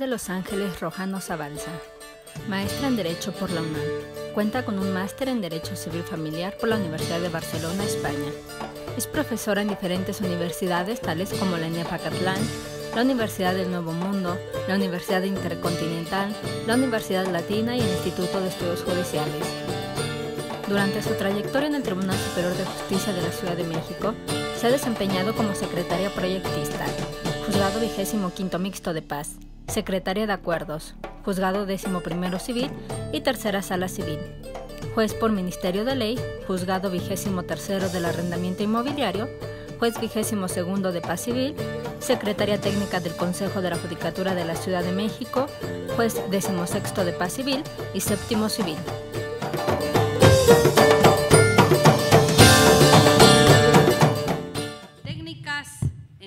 de Los Ángeles Rojano Avanza, maestra en Derecho por la UNAM. Cuenta con un máster en Derecho Civil Familiar por la Universidad de Barcelona, España. Es profesora en diferentes universidades tales como la ENEPA Catlán, la Universidad del Nuevo Mundo, la Universidad Intercontinental, la Universidad Latina y el Instituto de Estudios Judiciales. Durante su trayectoria en el Tribunal Superior de Justicia de la Ciudad de México, se ha desempeñado como secretaria proyectista, juzgado 25 mixto de paz, Secretaria de Acuerdos, Juzgado XI Civil y Tercera Sala Civil. Juez por Ministerio de Ley, Juzgado XXIII del Arrendamiento Inmobiliario, Juez Vigésimo de Paz Civil, Secretaria Técnica del Consejo de la Judicatura de la Ciudad de México, Juez XVI de Paz Civil y Séptimo Civil.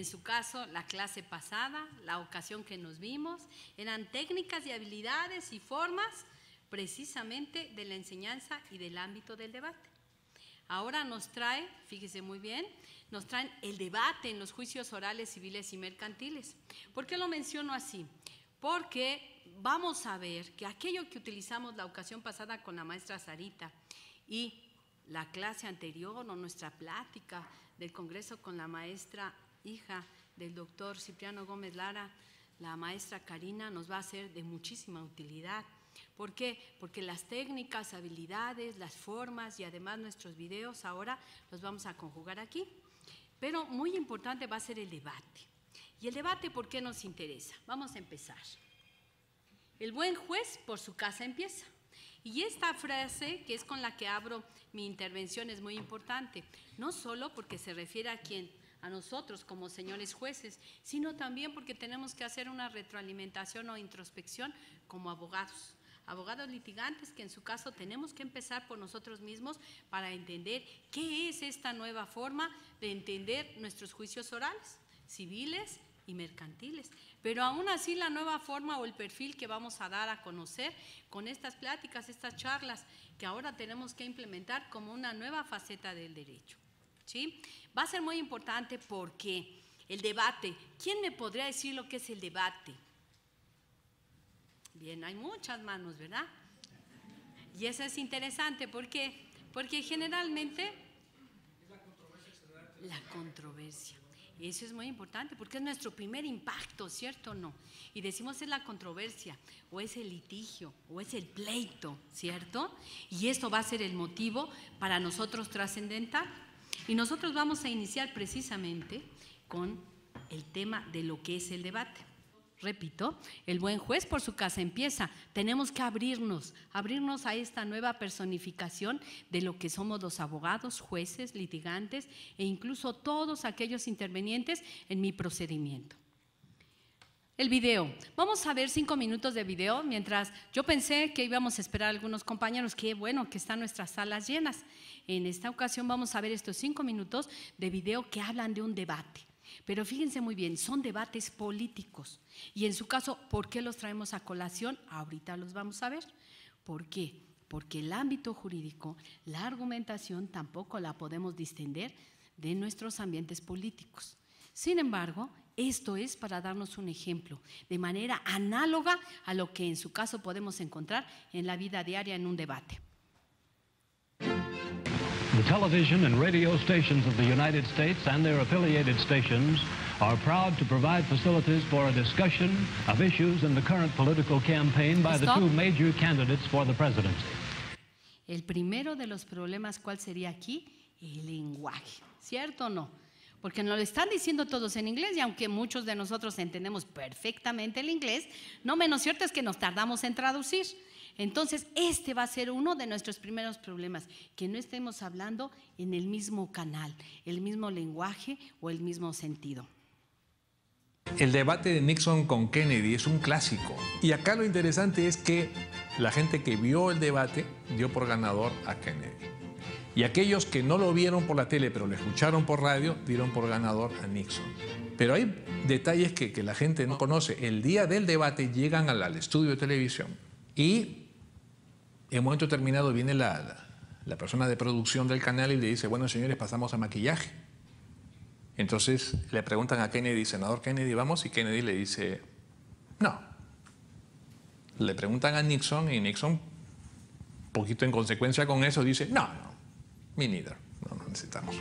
en su caso la clase pasada, la ocasión que nos vimos, eran técnicas y habilidades y formas precisamente de la enseñanza y del ámbito del debate. Ahora nos trae, fíjese muy bien, nos traen el debate en los juicios orales, civiles y mercantiles. ¿Por qué lo menciono así? Porque vamos a ver que aquello que utilizamos la ocasión pasada con la maestra Sarita y la clase anterior o nuestra plática del Congreso con la maestra hija del doctor Cipriano Gómez Lara, la maestra Karina, nos va a ser de muchísima utilidad. ¿Por qué? Porque las técnicas, habilidades, las formas y además nuestros videos ahora los vamos a conjugar aquí. Pero muy importante va a ser el debate. ¿Y el debate por qué nos interesa? Vamos a empezar. El buen juez por su casa empieza. Y esta frase, que es con la que abro mi intervención, es muy importante, no solo porque se refiere a quien a nosotros como señores jueces, sino también porque tenemos que hacer una retroalimentación o introspección como abogados abogados litigantes que en su caso tenemos que empezar por nosotros mismos para entender qué es esta nueva forma de entender nuestros juicios orales, civiles y mercantiles. Pero aún así la nueva forma o el perfil que vamos a dar a conocer con estas pláticas, estas charlas que ahora tenemos que implementar como una nueva faceta del derecho. ¿sí? Va a ser muy importante porque el debate, ¿quién me podría decir lo que es el debate? Bien, hay muchas manos, ¿verdad? Y eso es interesante, ¿por qué? Porque generalmente... La controversia. La controversia. Eso es muy importante porque es nuestro primer impacto, ¿cierto o no? Y decimos es la controversia o es el litigio o es el pleito, ¿cierto? Y esto va a ser el motivo para nosotros trascendental. Y nosotros vamos a iniciar precisamente con el tema de lo que es el debate. Repito, el buen juez por su casa empieza. Tenemos que abrirnos, abrirnos a esta nueva personificación de lo que somos los abogados, jueces, litigantes e incluso todos aquellos intervenientes en mi procedimiento. El video. Vamos a ver cinco minutos de video mientras yo pensé que íbamos a esperar a algunos compañeros. Qué bueno que están nuestras salas llenas. En esta ocasión vamos a ver estos cinco minutos de video que hablan de un debate. Pero fíjense muy bien, son debates políticos. Y en su caso, ¿por qué los traemos a colación? Ahorita los vamos a ver. ¿Por qué? Porque el ámbito jurídico, la argumentación tampoco la podemos distender de nuestros ambientes políticos. Sin embargo, esto es para darnos un ejemplo, de manera análoga a lo que en su caso podemos encontrar en la vida diaria en un debate. The television and radio stations of the United States and their affiliated stations are proud to provide facilities for a discussion of issues in the current political campaign by the two major candidates for the presidency. El primero de los problemas, ¿cuál sería aquí? El lenguaje, ¿cierto o no? porque nos lo están diciendo todos en inglés y aunque muchos de nosotros entendemos perfectamente el inglés, no menos cierto es que nos tardamos en traducir. Entonces, este va a ser uno de nuestros primeros problemas, que no estemos hablando en el mismo canal, el mismo lenguaje o el mismo sentido. El debate de Nixon con Kennedy es un clásico. Y acá lo interesante es que la gente que vio el debate dio por ganador a Kennedy. Y aquellos que no lo vieron por la tele, pero lo escucharon por radio, dieron por ganador a Nixon. Pero hay detalles que, la gente no conoce. El día del debate llegan al, estudio de televisión y en un momento terminado viene la, la persona de producción del canal y le dice, bueno señores, pasamos a maquillaje. Entonces le preguntan a Kennedy, senador Kennedy, vamos, y Kennedy le dice, no. Le preguntan a Nixon y Nixon, poquito en consecuencia con eso, dice, no, no. Me No, nos necesitamos.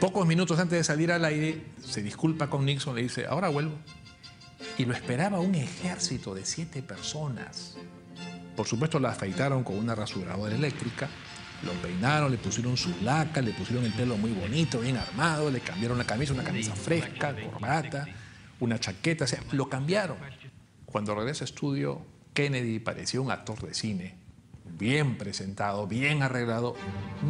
Pocos minutos antes de salir al aire, se disculpa con Nixon, le dice, ahora vuelvo. Y lo esperaba un ejército de siete personas. Por supuesto, la afeitaron con una rasuradora eléctrica, lo peinaron, le pusieron su laca, le pusieron el pelo muy bonito, bien armado, le cambiaron la camisa, una camisa fresca, corbata, una chaqueta, o sea, lo cambiaron. Cuando regresa al estudio, Kennedy parecía un actor de cine bien presentado, bien arreglado.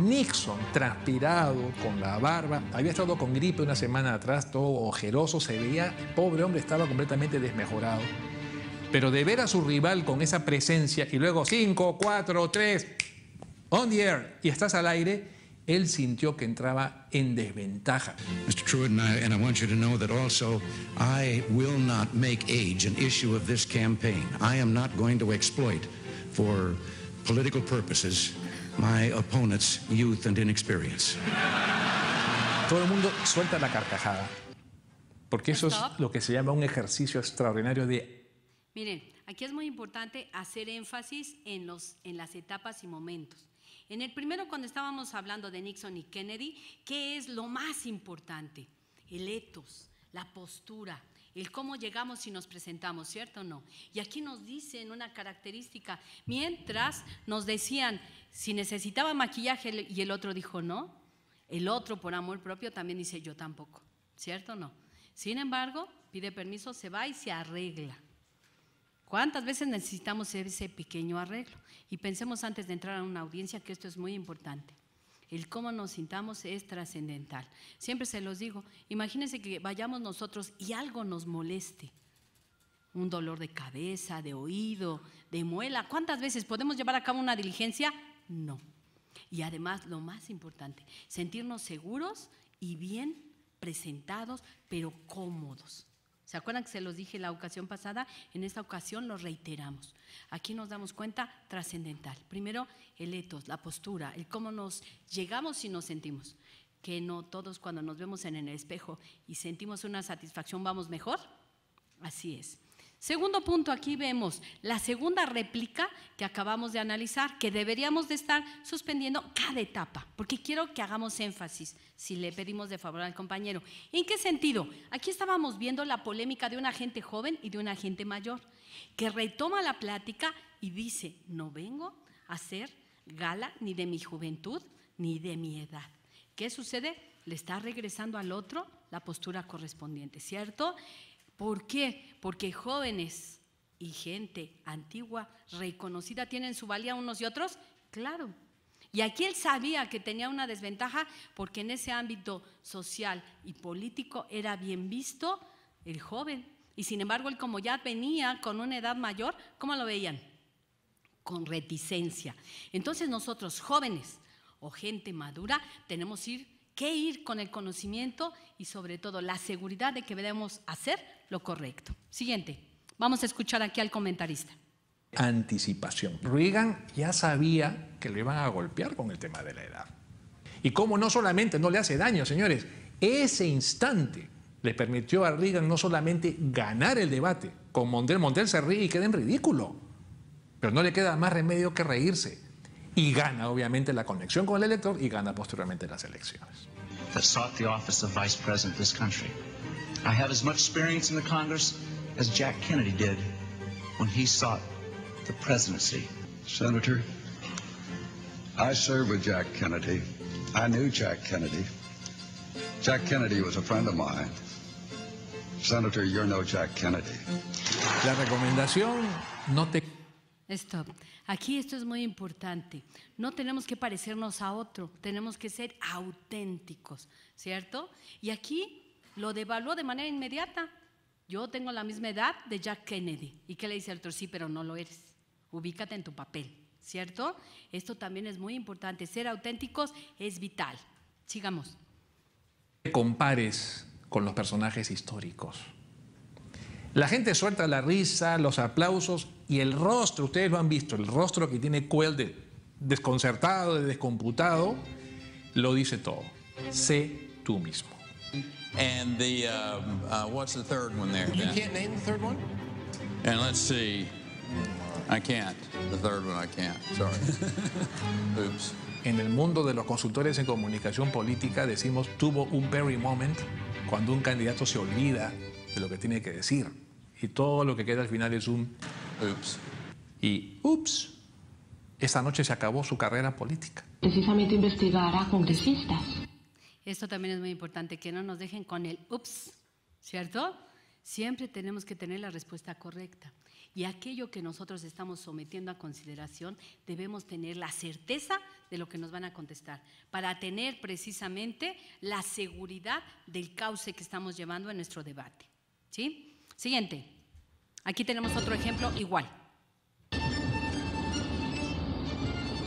Nixon, transpirado, con la barba, había estado con gripe una semana atrás, todo ojeroso, se veía, pobre hombre, estaba completamente desmejorado. Pero de ver a su rival con esa presencia y luego 5, 4, 3, on the air, y estás al aire, él sintió que entraba en desventaja. Mr. Truett, and I, and I want you to know that also I will not make age an issue of this campaign. I am not going to exploit for purposes Todo el mundo suelta la carcajada. Porque eso es lo que se llama un ejercicio extraordinario de... Miren, aquí es muy importante hacer énfasis en, los, en las etapas y momentos. En el primero, cuando estábamos hablando de Nixon y Kennedy, ¿qué es lo más importante? El etos, la postura, el cómo llegamos y nos presentamos, ¿cierto o no? Y aquí nos dicen una característica, mientras nos decían si necesitaba maquillaje y el otro dijo no, el otro por amor propio también dice yo tampoco, ¿cierto o no? Sin embargo, pide permiso, se va y se arregla. ¿Cuántas veces necesitamos ese pequeño arreglo? Y pensemos antes de entrar a una audiencia que esto es muy importante el cómo nos sintamos es trascendental. Siempre se los digo, imagínense que vayamos nosotros y algo nos moleste. Un dolor de cabeza, de oído, de muela. ¿Cuántas veces podemos llevar a cabo una diligencia? No. Y además, lo más importante, sentirnos seguros y bien presentados, pero cómodos. ¿Se acuerdan que se los dije la ocasión pasada? En esta ocasión lo reiteramos. Aquí nos damos cuenta trascendental. Primero, el etos, la postura, el cómo nos llegamos y nos sentimos. Que no todos cuando nos vemos en el espejo y sentimos una satisfacción vamos mejor. Así es. Segundo punto, aquí vemos la segunda réplica que acabamos de analizar, que deberíamos de estar suspendiendo cada etapa, porque quiero que hagamos énfasis, si le pedimos de favor al compañero. ¿En qué sentido? Aquí estábamos viendo la polémica de un agente joven y de un agente mayor, que retoma la plática y dice, no vengo a hacer gala ni de mi juventud ni de mi edad. ¿Qué sucede? Le está regresando al otro la postura correspondiente, ¿cierto? ¿Por qué? Porque jóvenes y gente antigua, reconocida, tienen su valía unos y otros. Claro. Y aquí él sabía que tenía una desventaja porque en ese ámbito social y político era bien visto el joven. Y sin embargo, él como ya venía con una edad mayor, ¿cómo lo veían? Con reticencia. Entonces nosotros jóvenes o gente madura tenemos ir, que ir con el conocimiento y sobre todo la seguridad de que debemos hacer lo correcto. Siguiente, vamos a escuchar aquí al comentarista. Anticipación. Reagan ya sabía que le iban a golpear con el tema de la edad. Y como no solamente no le hace daño, señores, ese instante le permitió a Reagan no solamente ganar el debate, con Mondel, Mondel se ríe y queda en ridículo, pero no le queda más remedio que reírse. Y gana obviamente la conexión con el elector y gana posteriormente las elecciones. I have as much experience in the Congress as Jack Kennedy did when he sought the presidency. Senator, I served with Jack Kennedy. I knew Jack Kennedy. Jack Kennedy was a friend of mine. Senator, you're no Jack Kennedy. La recomendación, no te... Esto, Aquí esto es muy importante. No tenemos que parecernos a otro, tenemos que ser auténticos, ¿cierto? Y aquí lo devaluó de manera inmediata. Yo tengo la misma edad de Jack Kennedy. ¿Y qué le dice al otro? Sí, pero no lo eres. Ubícate en tu papel, ¿cierto? Esto también es muy importante. Ser auténticos es vital. Sigamos. Te compares con los personajes históricos. La gente suelta la risa, los aplausos y el rostro, ustedes lo han visto, el rostro que tiene Cuel de desconcertado, de descomputado, lo dice todo. Sé tú mismo and the um, uh, what's the third one there? You can't name the third one. And let's see. I can't. The third one I can't. Sorry. Oops. En el mundo de los consultores en comunicación política decimos tuvo un very moment cuando un candidato se olvida de lo que tiene que decir y todo lo que queda al final es un oops. Y oops. Esta noche se acabó su carrera política. Precisamente investigar a congresistas esto también es muy importante, que no nos dejen con el ups, ¿cierto? Siempre tenemos que tener la respuesta correcta. Y aquello que nosotros estamos sometiendo a consideración, debemos tener la certeza de lo que nos van a contestar, para tener precisamente la seguridad del cauce que estamos llevando en nuestro debate. ¿Sí? Siguiente. Aquí tenemos otro ejemplo igual.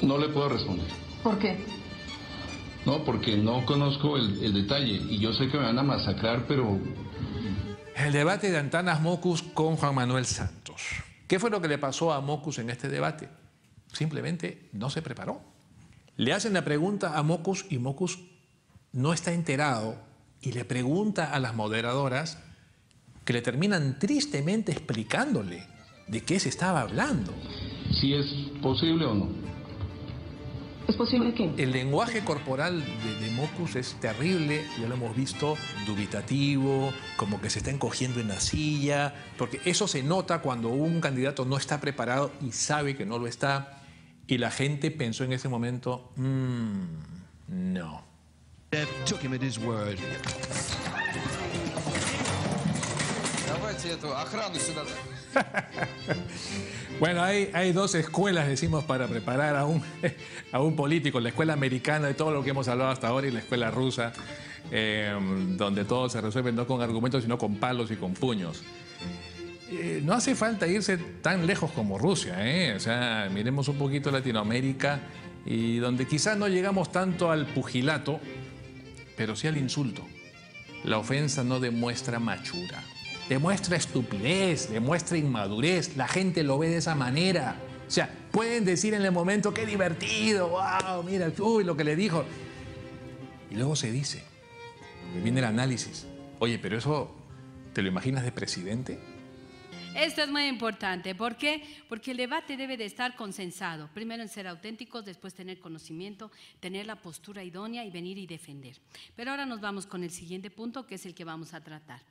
No le puedo responder. ¿Por qué? No, porque no conozco el, detalle y yo sé que me van a masacrar, pero... El debate de Antanas Mocus con Juan Manuel Santos. ¿Qué fue lo que le pasó a Mocus en este debate? Simplemente no se preparó. Le hacen la pregunta a Mocus y Mocus no está enterado y le pregunta a las moderadoras que le terminan tristemente explicándole de qué se estaba hablando. Si es posible o no. ¿Es posible que? El lenguaje corporal de, Mocus es terrible, ya lo hemos visto, dubitativo, como que se está encogiendo en la silla, porque eso se nota cuando un candidato no está preparado y sabe que no lo está, y la gente pensó en ese momento, mm, no. Bueno, hay, hay, dos escuelas, decimos, para preparar a un, a un político, la escuela americana de todo lo que hemos hablado hasta ahora y la escuela rusa, em, donde todo se resuelve no con argumentos, sino con palos y con puños. Eh, no hace falta irse tan lejos como Rusia, ¿eh? o sea, miremos un poquito Latinoamérica y donde quizás no llegamos tanto al pugilato, pero sí al insulto. La ofensa no demuestra machura demuestra estupidez, demuestra inmadurez, la gente lo ve de esa manera. O sea, pueden decir en el momento, qué divertido, wow, mira, uy, lo que le dijo. Y luego se dice, viene el análisis, oye, pero eso, ¿te lo imaginas de presidente? Esto es muy importante. ¿Por qué? Porque el debate debe de estar consensado. Primero en ser auténticos, después tener conocimiento, tener la postura idónea y venir y defender. Pero ahora nos vamos con el siguiente punto, que es el que vamos a tratar.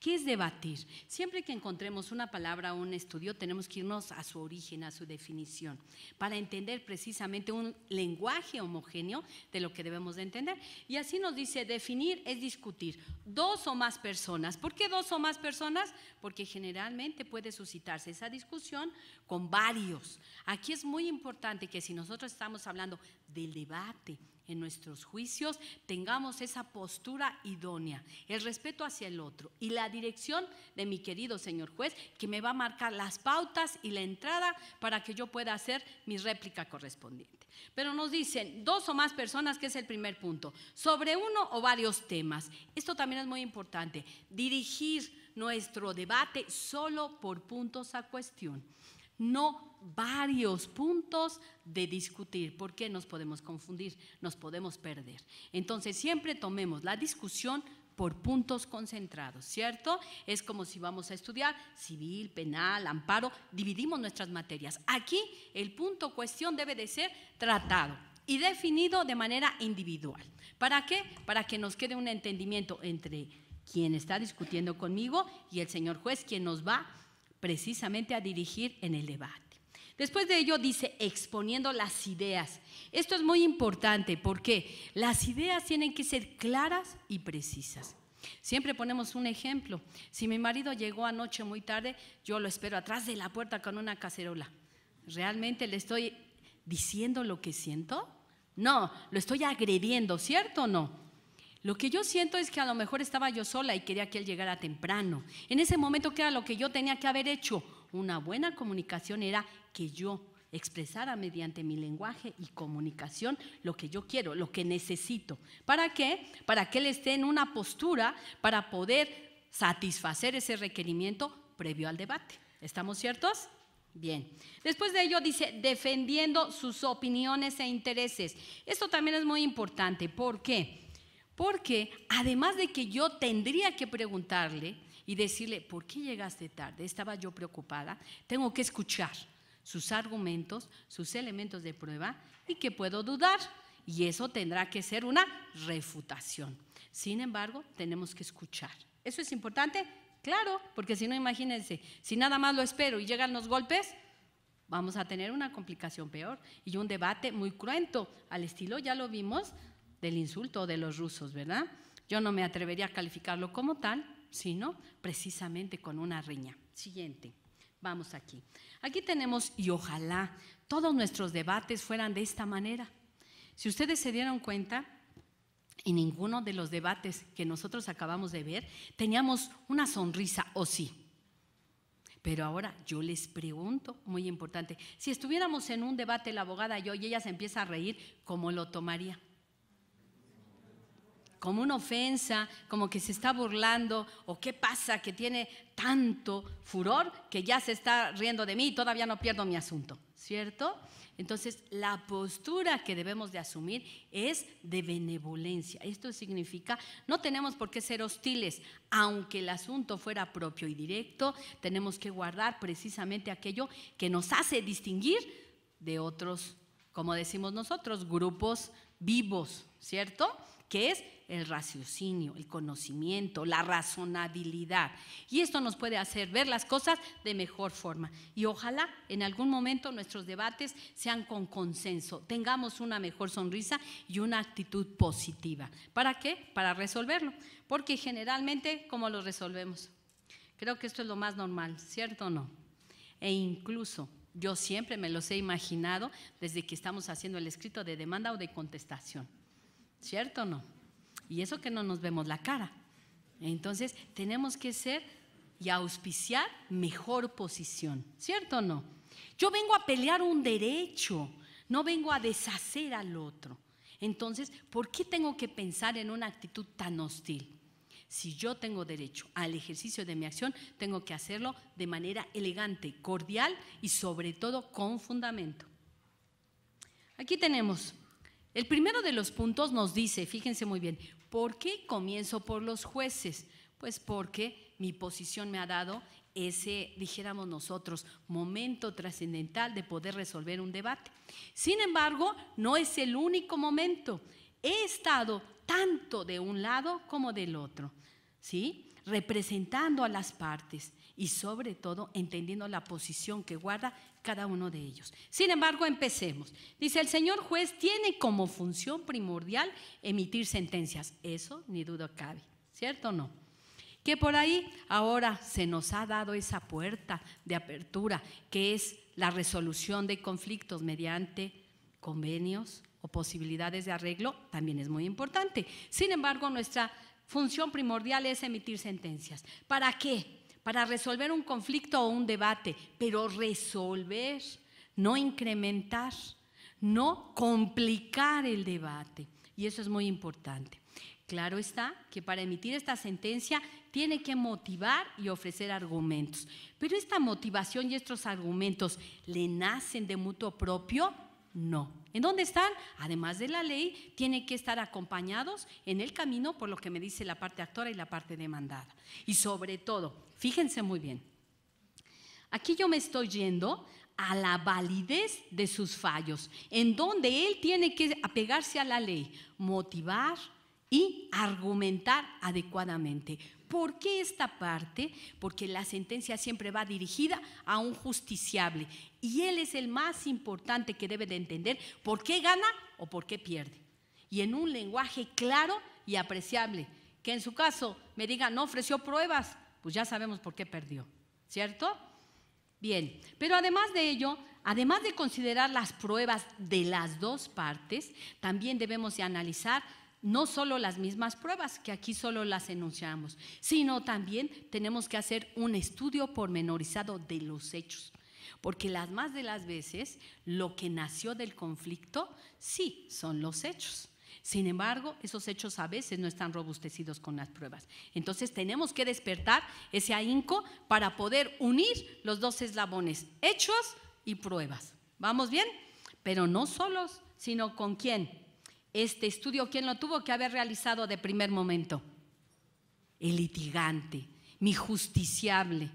¿Qué es debatir? Siempre que encontremos una palabra o un estudio, tenemos que irnos a su origen, a su definición, para entender precisamente un lenguaje homogéneo de lo que debemos de entender. Y así nos dice, definir es discutir. Dos o más personas. ¿Por qué dos o más personas? Porque generalmente puede suscitarse esa discusión con varios. Aquí es muy importante que si nosotros estamos hablando del debate, en nuestros juicios tengamos esa postura idónea, el respeto hacia el otro y la dirección de mi querido señor juez que me va a marcar las pautas y la entrada para que yo pueda hacer mi réplica correspondiente. Pero nos dicen dos o más personas, que es el primer punto, sobre uno o varios temas. Esto también es muy importante, dirigir nuestro debate solo por puntos a cuestión, no varios puntos de discutir, porque nos podemos confundir, nos podemos perder. Entonces siempre tomemos la discusión por puntos concentrados, ¿cierto? Es como si vamos a estudiar civil, penal, amparo, dividimos nuestras materias. Aquí el punto cuestión debe de ser tratado y definido de manera individual. ¿Para qué? Para que nos quede un entendimiento entre quien está discutiendo conmigo y el señor juez quien nos va precisamente a dirigir en el debate. Después de ello dice exponiendo las ideas. Esto es muy importante porque las ideas tienen que ser claras y precisas. Siempre ponemos un ejemplo. Si mi marido llegó anoche muy tarde, yo lo espero atrás de la puerta con una cacerola. ¿Realmente le estoy diciendo lo que siento? No, lo estoy agrediendo, ¿cierto o no? Lo que yo siento es que a lo mejor estaba yo sola y quería que él llegara temprano. En ese momento, ¿qué era lo que yo tenía que haber hecho? Una buena comunicación era que yo expresara mediante mi lenguaje y comunicación lo que yo quiero, lo que necesito. ¿Para qué? Para que él esté en una postura para poder satisfacer ese requerimiento previo al debate. ¿Estamos ciertos? Bien. Después de ello dice, defendiendo sus opiniones e intereses. Esto también es muy importante. ¿Por qué? Porque además de que yo tendría que preguntarle y decirle, ¿por qué llegaste tarde? Estaba yo preocupada. Tengo que escuchar sus argumentos, sus elementos de prueba y que puedo dudar. Y eso tendrá que ser una refutación. Sin embargo, tenemos que escuchar. ¿Eso es importante? Claro, porque si no, imagínense, si nada más lo espero y llegan los golpes, vamos a tener una complicación peor y un debate muy cruento, al estilo, ya lo vimos, del insulto de los rusos, ¿verdad? Yo no me atrevería a calificarlo como tal, sino precisamente con una riña. Siguiente, vamos aquí. Aquí tenemos, y ojalá todos nuestros debates fueran de esta manera. Si ustedes se dieron cuenta, en ninguno de los debates que nosotros acabamos de ver teníamos una sonrisa, o sí. Pero ahora yo les pregunto, muy importante, si estuviéramos en un debate la abogada yo y ella se empieza a reír, ¿cómo lo tomaría? como una ofensa, como que se está burlando, o qué pasa que tiene tanto furor que ya se está riendo de mí y todavía no pierdo mi asunto, ¿cierto? Entonces, la postura que debemos de asumir es de benevolencia. Esto significa, no tenemos por qué ser hostiles, aunque el asunto fuera propio y directo, tenemos que guardar precisamente aquello que nos hace distinguir de otros, como decimos nosotros, grupos vivos, ¿cierto? que es el raciocinio, el conocimiento, la razonabilidad. Y esto nos puede hacer ver las cosas de mejor forma. Y ojalá en algún momento nuestros debates sean con consenso, tengamos una mejor sonrisa y una actitud positiva. ¿Para qué? Para resolverlo. Porque generalmente, ¿cómo lo resolvemos? Creo que esto es lo más normal, ¿cierto o no? E incluso yo siempre me los he imaginado desde que estamos haciendo el escrito de demanda o de contestación ¿cierto o no? Y eso que no nos vemos la cara. Entonces, tenemos que ser y auspiciar mejor posición, ¿cierto o no? Yo vengo a pelear un derecho, no vengo a deshacer al otro. Entonces, ¿por qué tengo que pensar en una actitud tan hostil? Si yo tengo derecho al ejercicio de mi acción, tengo que hacerlo de manera elegante, cordial y sobre todo con fundamento. Aquí tenemos el primero de los puntos nos dice, fíjense muy bien, ¿por qué comienzo por los jueces? Pues porque mi posición me ha dado ese, dijéramos nosotros, momento trascendental de poder resolver un debate. Sin embargo, no es el único momento. He estado tanto de un lado como del otro, ¿sí? Representando a las partes y sobre todo entendiendo la posición que guarda cada uno de ellos. Sin embargo, empecemos. Dice, el señor juez tiene como función primordial emitir sentencias. Eso ni duda cabe, ¿cierto o no? Que por ahí ahora se nos ha dado esa puerta de apertura, que es la resolución de conflictos mediante convenios o posibilidades de arreglo, también es muy importante. Sin embargo, nuestra función primordial es emitir sentencias. ¿Para qué? para resolver un conflicto o un debate, pero resolver, no incrementar, no complicar el debate. Y eso es muy importante. Claro está que para emitir esta sentencia tiene que motivar y ofrecer argumentos, pero esta motivación y estos argumentos le nacen de mutuo propio no. ¿En dónde están? Además de la ley, tienen que estar acompañados en el camino por lo que me dice la parte actora y la parte demandada. Y sobre todo, fíjense muy bien, aquí yo me estoy yendo a la validez de sus fallos, en donde él tiene que apegarse a la ley, motivar y argumentar adecuadamente. ¿Por qué esta parte? Porque la sentencia siempre va dirigida a un justiciable. Y él es el más importante que debe de entender por qué gana o por qué pierde. Y en un lenguaje claro y apreciable. Que en su caso me digan, no ofreció pruebas, pues ya sabemos por qué perdió. ¿Cierto? Bien, pero además de ello, además de considerar las pruebas de las dos partes, también debemos de analizar no solo las mismas pruebas, que aquí solo las enunciamos, sino también tenemos que hacer un estudio pormenorizado de los hechos porque las más de las veces lo que nació del conflicto sí son los hechos. Sin embargo, esos hechos a veces no están robustecidos con las pruebas. Entonces tenemos que despertar ese ahínco para poder unir los dos eslabones, hechos y pruebas. ¿Vamos bien? Pero no solos, sino con quién. Este estudio, ¿quién lo tuvo que haber realizado de primer momento? El litigante, mi justiciable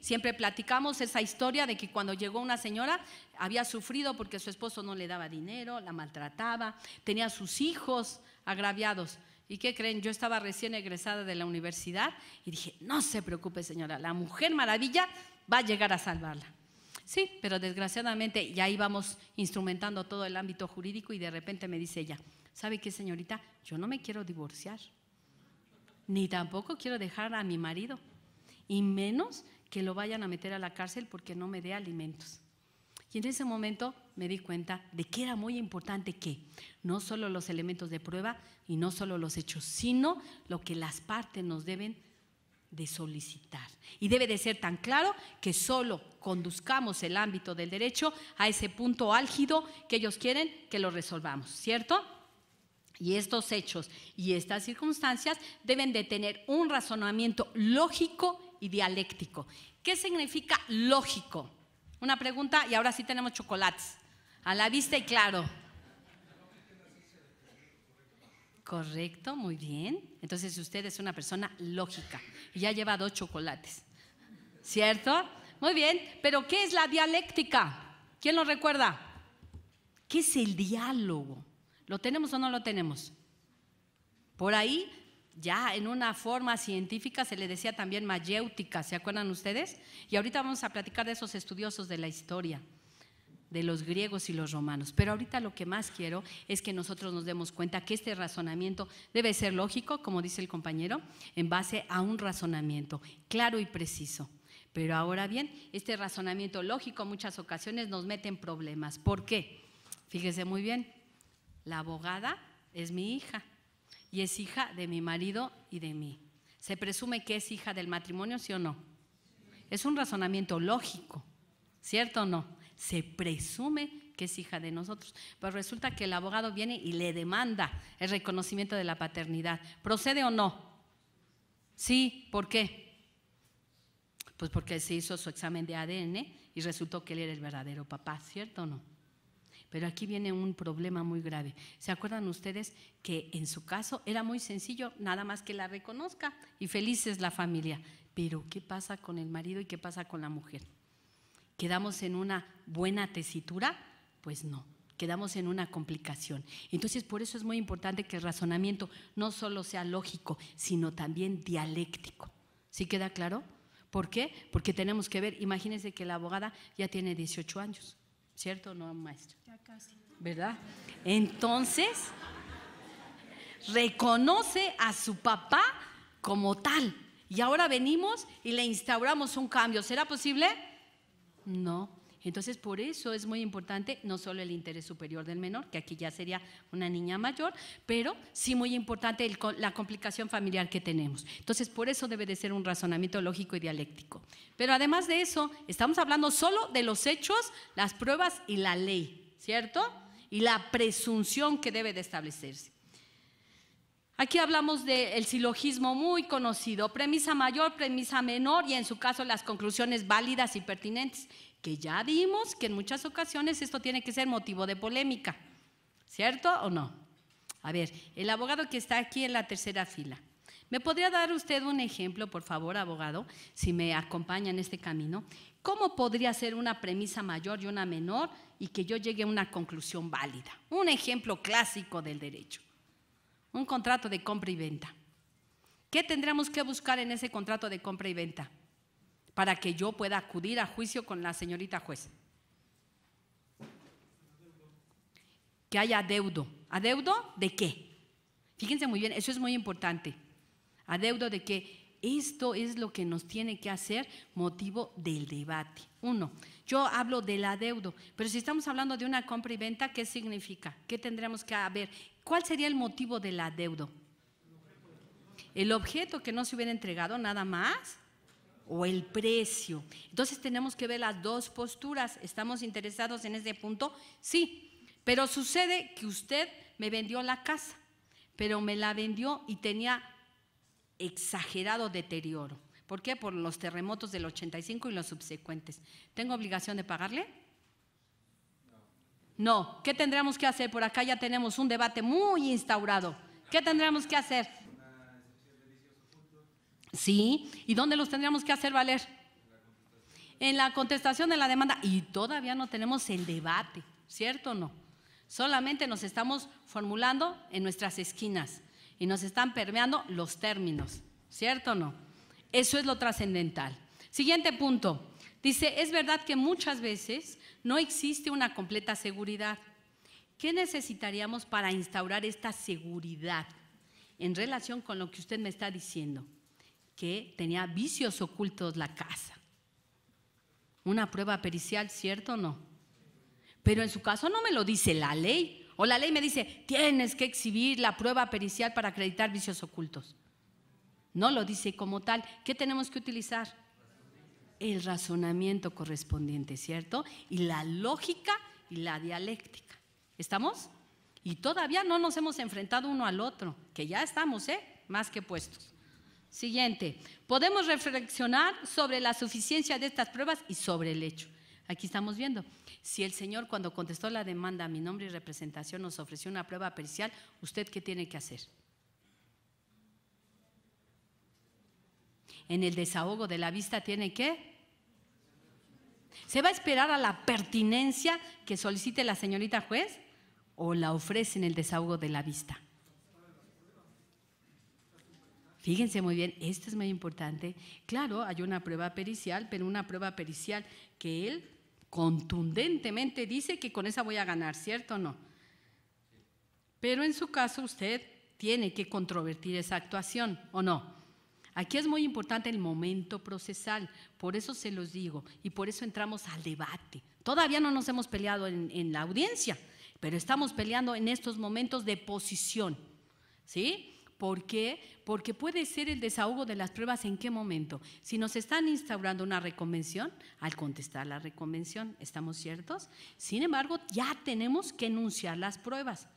Siempre platicamos esa historia de que cuando llegó una señora había sufrido porque su esposo no le daba dinero, la maltrataba, tenía sus hijos agraviados. ¿Y qué creen? Yo estaba recién egresada de la universidad y dije, no se preocupe señora, la mujer maravilla va a llegar a salvarla. Sí, pero desgraciadamente ya íbamos instrumentando todo el ámbito jurídico y de repente me dice ella, ¿sabe qué señorita? Yo no me quiero divorciar, ni tampoco quiero dejar a mi marido y menos que lo vayan a meter a la cárcel porque no me dé alimentos. Y en ese momento me di cuenta de que era muy importante que no solo los elementos de prueba y no solo los hechos, sino lo que las partes nos deben de solicitar. Y debe de ser tan claro que solo conduzcamos el ámbito del derecho a ese punto álgido que ellos quieren que lo resolvamos, ¿cierto? Y estos hechos y estas circunstancias deben de tener un razonamiento lógico y dialéctico. ¿Qué significa lógico? Una pregunta y ahora sí tenemos chocolates. A la vista y claro. Correcto, muy bien. Entonces usted es una persona lógica y ya lleva dos chocolates. ¿Cierto? Muy bien. Pero ¿qué es la dialéctica? ¿Quién lo recuerda? ¿Qué es el diálogo? ¿Lo tenemos o no lo tenemos? Por ahí ya en una forma científica se le decía también mayéutica, ¿se acuerdan ustedes? Y ahorita vamos a platicar de esos estudiosos de la historia, de los griegos y los romanos. Pero ahorita lo que más quiero es que nosotros nos demos cuenta que este razonamiento debe ser lógico, como dice el compañero, en base a un razonamiento claro y preciso. Pero ahora bien, este razonamiento lógico en muchas ocasiones nos mete en problemas. ¿Por qué? Fíjese muy bien, la abogada es mi hija y es hija de mi marido y de mí. ¿Se presume que es hija del matrimonio, sí o no? Es un razonamiento lógico, ¿cierto o no? Se presume que es hija de nosotros. Pero resulta que el abogado viene y le demanda el reconocimiento de la paternidad. ¿Procede o no? Sí, ¿por qué? Pues porque se hizo su examen de ADN y resultó que él era el verdadero papá, ¿cierto o no? Pero aquí viene un problema muy grave. ¿Se acuerdan ustedes que en su caso era muy sencillo, nada más que la reconozca y feliz es la familia? Pero ¿qué pasa con el marido y qué pasa con la mujer? ¿Quedamos en una buena tesitura? Pues no quedamos en una complicación. Entonces, por eso es muy importante que el razonamiento no solo sea lógico, sino también dialéctico. ¿Sí queda claro? ¿Por qué? Porque tenemos que ver, imagínense que la abogada ya tiene 18 años, ¿cierto no, maestro? ¿Verdad? Entonces, reconoce a su papá como tal. Y ahora venimos y le instauramos un cambio. ¿Será posible? No. Entonces, por eso es muy importante no solo el interés superior del menor, que aquí ya sería una niña mayor, pero sí muy importante la complicación familiar que tenemos. Entonces, por eso debe de ser un razonamiento lógico y dialéctico. Pero además de eso, estamos hablando solo de los hechos, las pruebas y la ley. ¿cierto? Y la presunción que debe de establecerse. Aquí hablamos del silogismo muy conocido, premisa mayor, premisa menor y en su caso las conclusiones válidas y pertinentes, que ya dimos que en muchas ocasiones esto tiene que ser motivo de polémica, ¿cierto o no? A ver, el abogado que está aquí en la tercera fila. ¿Me podría dar usted un ejemplo, por favor, abogado, si me acompaña en este camino? ¿Cómo podría ser una premisa mayor y una menor y que yo llegue a una conclusión válida? Un ejemplo clásico del derecho. Un contrato de compra y venta. ¿Qué tendríamos que buscar en ese contrato de compra y venta para que yo pueda acudir a juicio con la señorita juez? Que haya adeudo. ¿Adeudo de qué? Fíjense muy bien, eso es muy importante. Adeudo de que esto es lo que nos tiene que hacer motivo del debate. Uno, yo hablo del adeudo, pero si estamos hablando de una compra y venta, ¿qué significa? ¿Qué tendríamos que haber? ¿Cuál sería el motivo del adeudo? El objeto que no se hubiera entregado nada más o el precio. Entonces tenemos que ver las dos posturas. ¿Estamos interesados en ese punto? Sí, pero sucede que usted me vendió la casa, pero me la vendió y tenía exagerado deterioro. ¿Por qué? Por los terremotos del 85 y los subsecuentes. ¿Tengo obligación de pagarle? No. ¿Qué tendríamos que hacer? Por acá ya tenemos un debate muy instaurado. ¿Qué tendríamos que hacer? Sí. ¿Y dónde los tendríamos que hacer valer? En la contestación de la demanda. Y todavía no tenemos el debate, ¿cierto o no? Solamente nos estamos formulando en nuestras esquinas y nos están permeando los términos, ¿cierto o no? Eso es lo trascendental. Siguiente punto. Dice, es verdad que muchas veces no existe una completa seguridad. ¿Qué necesitaríamos para instaurar esta seguridad en relación con lo que usted me está diciendo? Que tenía vicios ocultos la casa. Una prueba pericial, ¿cierto o no? Pero en su caso no me lo dice la ley, o la ley me dice, tienes que exhibir la prueba pericial para acreditar vicios ocultos. No lo dice como tal. ¿Qué tenemos que utilizar? El razonamiento correspondiente, ¿cierto? Y la lógica y la dialéctica. ¿Estamos? Y todavía no nos hemos enfrentado uno al otro, que ya estamos, ¿eh? Más que puestos. Siguiente, podemos reflexionar sobre la suficiencia de estas pruebas y sobre el hecho. Aquí estamos viendo, si el señor cuando contestó la demanda a mi nombre y representación nos ofreció una prueba pericial, ¿usted qué tiene que hacer? En el desahogo de la vista tiene que... ¿Se va a esperar a la pertinencia que solicite la señorita juez o la ofrece en el desahogo de la vista? Fíjense muy bien, esto es muy importante. Claro, hay una prueba pericial, pero una prueba pericial que él contundentemente dice que con esa voy a ganar, ¿cierto o no? Pero en su caso usted tiene que controvertir esa actuación, ¿o no? Aquí es muy importante el momento procesal, por eso se los digo y por eso entramos al debate. Todavía no nos hemos peleado en, la audiencia, pero estamos peleando en estos momentos de posición, ¿sí? ¿Por qué? Porque puede ser el desahogo de las pruebas en qué momento. Si nos están instaurando una reconvención, al contestar la reconvención, ¿estamos ciertos? Sin embargo, ya tenemos que enunciar las pruebas.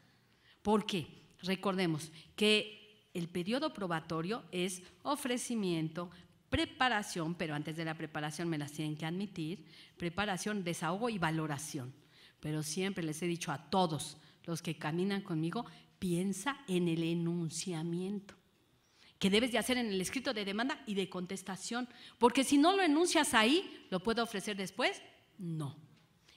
¿Por qué? Recordemos que el periodo probatorio es ofrecimiento, preparación, pero antes de la preparación me las tienen que admitir, preparación, desahogo y valoración. Pero siempre les he dicho a todos los que caminan conmigo piensa en el enunciamiento que debes de hacer en el escrito de demanda y de contestación, porque si no lo enuncias ahí, ¿lo puedo ofrecer después? No.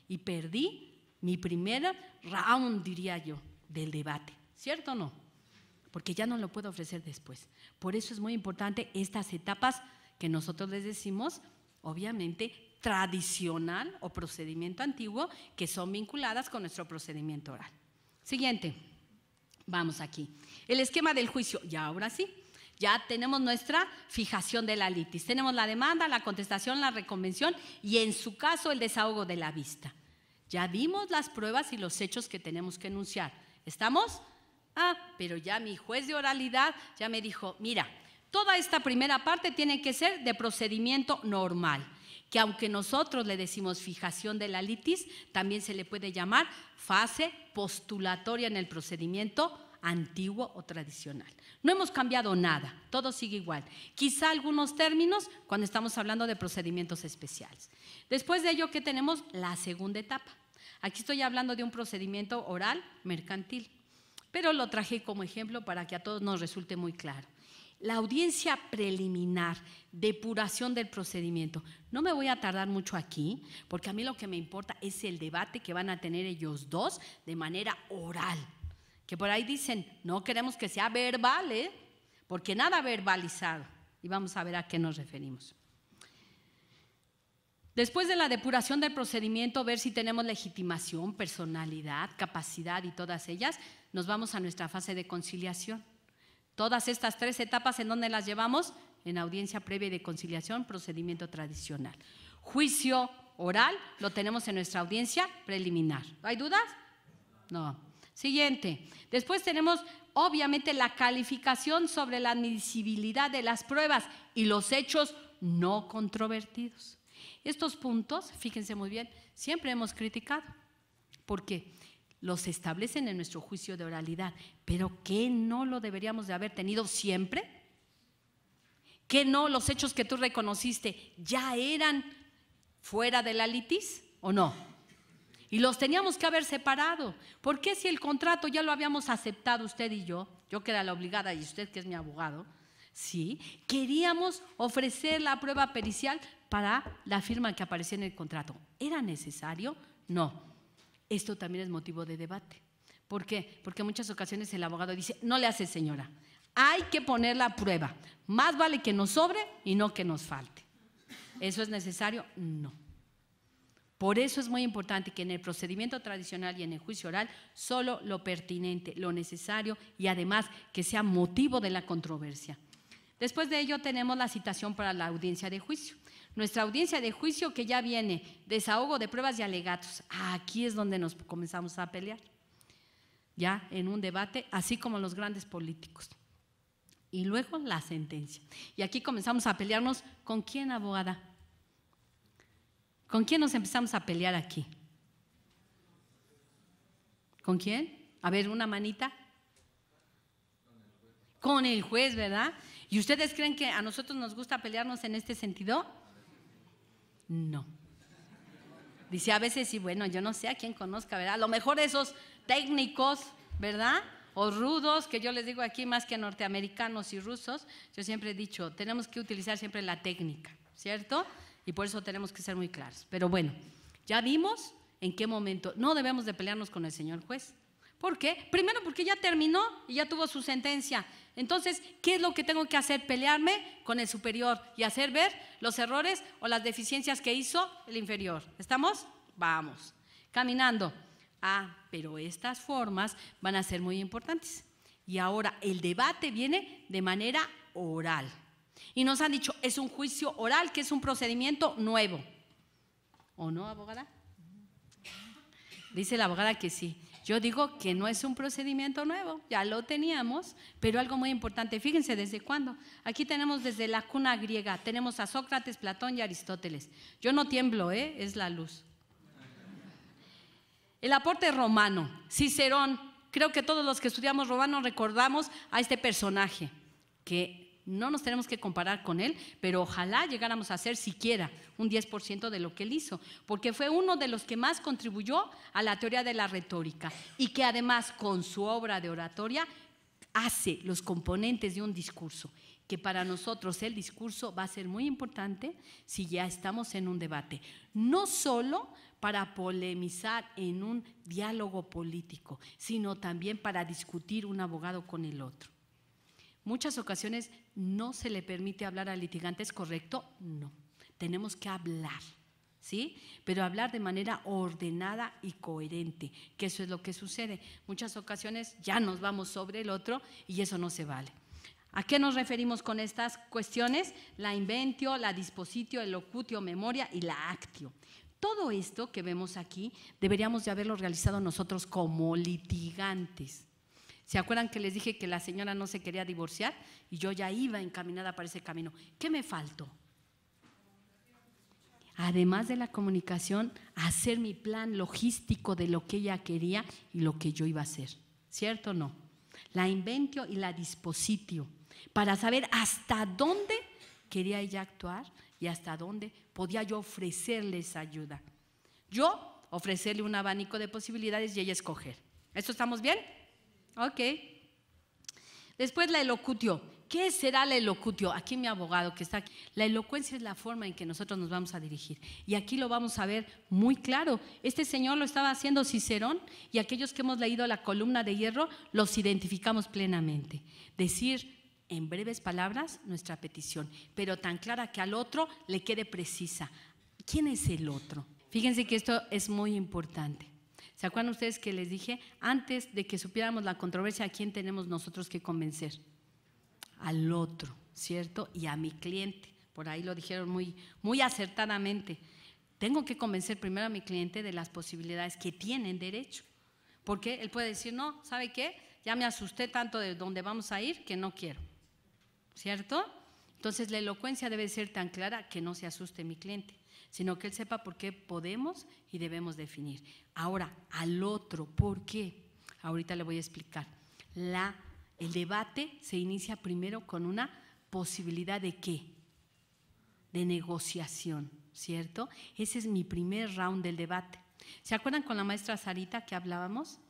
Y perdí mi primera round, diría yo, del debate, ¿cierto o no? Porque ya no lo puedo ofrecer después. Por eso es muy importante estas etapas que nosotros les decimos, obviamente, tradicional o procedimiento antiguo, que son vinculadas con nuestro procedimiento oral. Siguiente. Vamos aquí. El esquema del juicio, ya ahora sí. Ya tenemos nuestra fijación de la litis. Tenemos la demanda, la contestación, la reconvención y en su caso el desahogo de la vista. Ya vimos las pruebas y los hechos que tenemos que enunciar. ¿Estamos? Ah, pero ya mi juez de oralidad ya me dijo, mira, toda esta primera parte tiene que ser de procedimiento normal que aunque nosotros le decimos fijación de la litis, también se le puede llamar fase postulatoria en el procedimiento antiguo o tradicional. No hemos cambiado nada, todo sigue igual. Quizá algunos términos cuando estamos hablando de procedimientos especiales. Después de ello, ¿qué tenemos? La segunda etapa. Aquí estoy hablando de un procedimiento oral mercantil, pero lo traje como ejemplo para que a todos nos resulte muy claro la audiencia preliminar, depuración del procedimiento. No me voy a tardar mucho aquí, porque a mí lo que me importa es el debate que van a tener ellos dos de manera oral. Que por ahí dicen, no queremos que sea verbal, ¿eh? porque nada verbalizado. Y vamos a ver a qué nos referimos. Después de la depuración del procedimiento, ver si tenemos legitimación, personalidad, capacidad y todas ellas, nos vamos a nuestra fase de conciliación. Todas estas tres etapas, ¿en dónde las llevamos? En audiencia previa de conciliación, procedimiento tradicional. Juicio oral lo tenemos en nuestra audiencia preliminar. ¿Hay dudas? No. Siguiente. Después tenemos, obviamente, la calificación sobre la admisibilidad de las pruebas y los hechos no controvertidos. Estos puntos, fíjense muy bien, siempre hemos criticado. ¿Por qué? los establecen en nuestro juicio de oralidad, pero que no lo deberíamos de haber tenido siempre, ¿Qué no los hechos que tú reconociste ya eran fuera de la litis o no. Y los teníamos que haber separado. porque si el contrato ya lo habíamos aceptado usted y yo, yo que la obligada y usted que es mi abogado, sí, queríamos ofrecer la prueba pericial para la firma que aparecía en el contrato? ¿Era necesario? No esto también es motivo de debate. ¿Por qué? Porque en muchas ocasiones el abogado dice, no le hace señora, hay que ponerla la prueba. Más vale que nos sobre y no que nos falte. ¿Eso es necesario? No. Por eso es muy importante que en el procedimiento tradicional y en el juicio oral, solo lo pertinente, lo necesario y además que sea motivo de la controversia. Después de ello tenemos la citación para la audiencia de juicio nuestra audiencia de juicio que ya viene, desahogo de pruebas y alegatos. Ah, aquí es donde nos comenzamos a pelear, ya en un debate, así como los grandes políticos. Y luego la sentencia. Y aquí comenzamos a pelearnos con quién, abogada. ¿Con quién nos empezamos a pelear aquí? ¿Con quién? A ver, una manita. Con el juez, ¿verdad? ¿Y ustedes creen que a nosotros nos gusta pelearnos en este sentido? No. Dice a veces, y bueno, yo no sé a quién conozca, ¿verdad? A lo mejor esos técnicos, ¿verdad? O rudos, que yo les digo aquí más que norteamericanos y rusos, yo siempre he dicho, tenemos que utilizar siempre la técnica, ¿cierto? Y por eso tenemos que ser muy claros. Pero bueno, ya vimos en qué momento no debemos de pelearnos con el señor juez. ¿Por qué? Primero porque ya terminó y ya tuvo su sentencia. Entonces, ¿qué es lo que tengo que hacer? Pelearme con el superior y hacer ver los errores o las deficiencias que hizo el inferior. ¿Estamos? Vamos. Caminando. Ah, pero estas formas van a ser muy importantes. Y ahora el debate viene de manera oral. Y nos han dicho, es un juicio oral, que es un procedimiento nuevo. ¿O no, abogada? Dice la abogada que sí. Yo digo que no es un procedimiento nuevo, ya lo teníamos, pero algo muy importante, fíjense desde cuándo. Aquí tenemos desde la cuna griega, tenemos a Sócrates, Platón y Aristóteles. Yo no tiemblo, ¿eh? es la luz. El aporte romano, Cicerón, creo que todos los que estudiamos romano recordamos a este personaje que no nos tenemos que comparar con él, pero ojalá llegáramos a hacer siquiera un 10% de lo que él hizo, porque fue uno de los que más contribuyó a la teoría de la retórica y que además con su obra de oratoria hace los componentes de un discurso, que para nosotros el discurso va a ser muy importante si ya estamos en un debate, no solo para polemizar en un diálogo político, sino también para discutir un abogado con el otro. Muchas ocasiones no se le permite hablar al litigante, correcto? No. Tenemos que hablar, ¿sí? Pero hablar de manera ordenada y coherente, que eso es lo que sucede. Muchas ocasiones ya nos vamos sobre el otro y eso no se vale. ¿A qué nos referimos con estas cuestiones? La inventio, la dispositio, el locutio, memoria y la actio. Todo esto que vemos aquí deberíamos de haberlo realizado nosotros como litigantes. ¿Se acuerdan que les dije que la señora no se quería divorciar y yo ya iba encaminada para ese camino? ¿Qué me faltó? Además de la comunicación, hacer mi plan logístico de lo que ella quería y lo que yo iba a hacer. ¿Cierto o no? La inventio y la dispositio para saber hasta dónde quería ella actuar y hasta dónde podía yo ofrecerle ayuda. Yo ofrecerle un abanico de posibilidades y ella escoger. ¿Esto estamos bien? Ok. Después la elocutio. ¿Qué será la elocutio? Aquí mi abogado que está aquí. La elocuencia es la forma en que nosotros nos vamos a dirigir. Y aquí lo vamos a ver muy claro. Este señor lo estaba haciendo Cicerón y aquellos que hemos leído la columna de hierro los identificamos plenamente. Decir en breves palabras nuestra petición, pero tan clara que al otro le quede precisa. ¿Quién es el otro? Fíjense que esto es muy importante. ¿Se acuerdan ustedes que les dije, antes de que supiéramos la controversia, ¿a quién tenemos nosotros que convencer? Al otro, ¿cierto? Y a mi cliente. Por ahí lo dijeron muy, muy acertadamente. Tengo que convencer primero a mi cliente de las posibilidades que tienen derecho. Porque él puede decir, no, ¿sabe qué? Ya me asusté tanto de dónde vamos a ir que no quiero. ¿Cierto? Entonces la elocuencia debe ser tan clara que no se asuste mi cliente sino que Él sepa por qué podemos y debemos definir. Ahora, al otro, ¿por qué? Ahorita le voy a explicar. La, el debate se inicia primero con una posibilidad de qué? De negociación, ¿cierto? Ese es mi primer round del debate. ¿Se acuerdan con la maestra Sarita que hablábamos?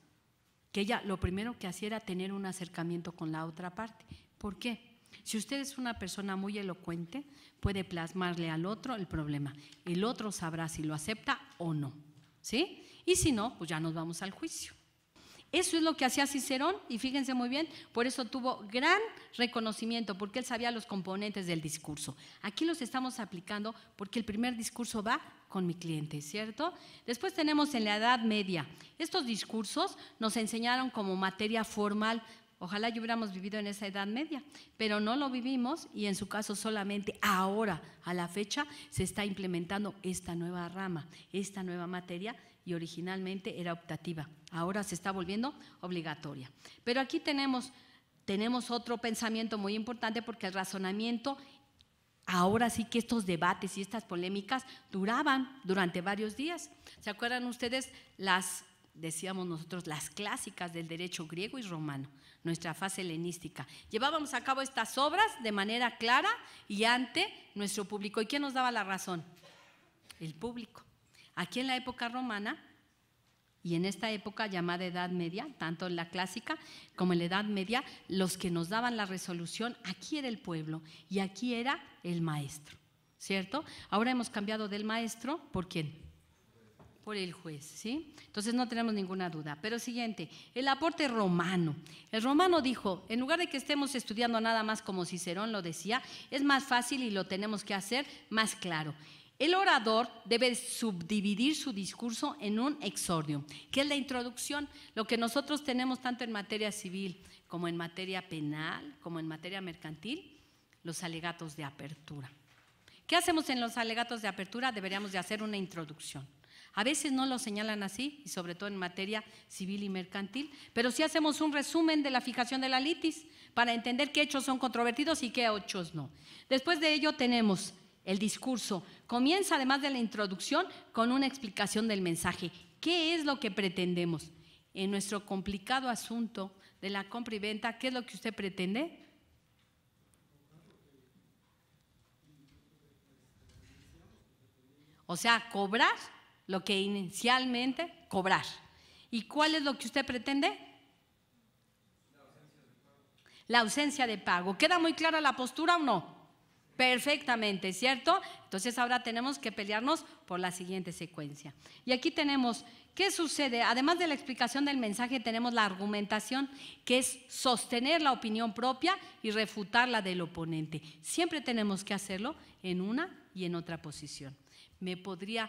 Que ella lo primero que hacía era tener un acercamiento con la otra parte. ¿Por qué? Si usted es una persona muy elocuente, puede plasmarle al otro el problema. El otro sabrá si lo acepta o no. ¿Sí? Y si no, pues ya nos vamos al juicio. Eso es lo que hacía Cicerón y fíjense muy bien, por eso tuvo gran reconocimiento, porque él sabía los componentes del discurso. Aquí los estamos aplicando porque el primer discurso va con mi cliente, ¿cierto? Después tenemos en la Edad Media. Estos discursos nos enseñaron como materia formal Ojalá yo hubiéramos vivido en esa edad media, pero no lo vivimos y en su caso solamente ahora, a la fecha, se está implementando esta nueva rama, esta nueva materia y originalmente era optativa. Ahora se está volviendo obligatoria. Pero aquí tenemos, tenemos otro pensamiento muy importante porque el razonamiento Ahora sí que estos debates y estas polémicas duraban durante varios días. ¿Se acuerdan ustedes las, decíamos nosotros, las clásicas del derecho griego y romano? nuestra fase helenística. Llevábamos a cabo estas obras de manera clara y ante nuestro público. ¿Y quién nos daba la razón? El público. Aquí en la época romana y en esta época llamada Edad Media, tanto en la clásica como en la Edad Media, los que nos daban la resolución, aquí era el pueblo y aquí era el maestro, ¿cierto? Ahora hemos cambiado del maestro por quién? por el juez, ¿sí? Entonces no tenemos ninguna duda. Pero siguiente, el aporte romano. El romano dijo, en lugar de que estemos estudiando nada más como Cicerón lo decía, es más fácil y lo tenemos que hacer más claro. El orador debe subdividir su discurso en un exordio, que es la introducción, lo que nosotros tenemos tanto en materia civil como en materia penal, como en materia mercantil, los alegatos de apertura. ¿Qué hacemos en los alegatos de apertura? Deberíamos de hacer una introducción. A veces no lo señalan así, y sobre todo en materia civil y mercantil, pero sí hacemos un resumen de la fijación de la litis para entender qué hechos son controvertidos y qué hechos no. Después de ello tenemos el discurso. Comienza además de la introducción con una explicación del mensaje. ¿Qué es lo que pretendemos? En nuestro complicado asunto de la compra y venta, ¿qué es lo que usted pretende? O sea, cobrar lo que inicialmente cobrar. ¿Y cuál es lo que usted pretende? La ausencia de pago. ¿Queda muy clara la postura o no? Perfectamente, ¿cierto? Entonces ahora tenemos que pelearnos por la siguiente secuencia. Y aquí tenemos, ¿qué sucede? Además de la explicación del mensaje, tenemos la argumentación, que es sostener la opinión propia y refutar la del oponente. Siempre tenemos que hacerlo en una y en otra posición. Me podría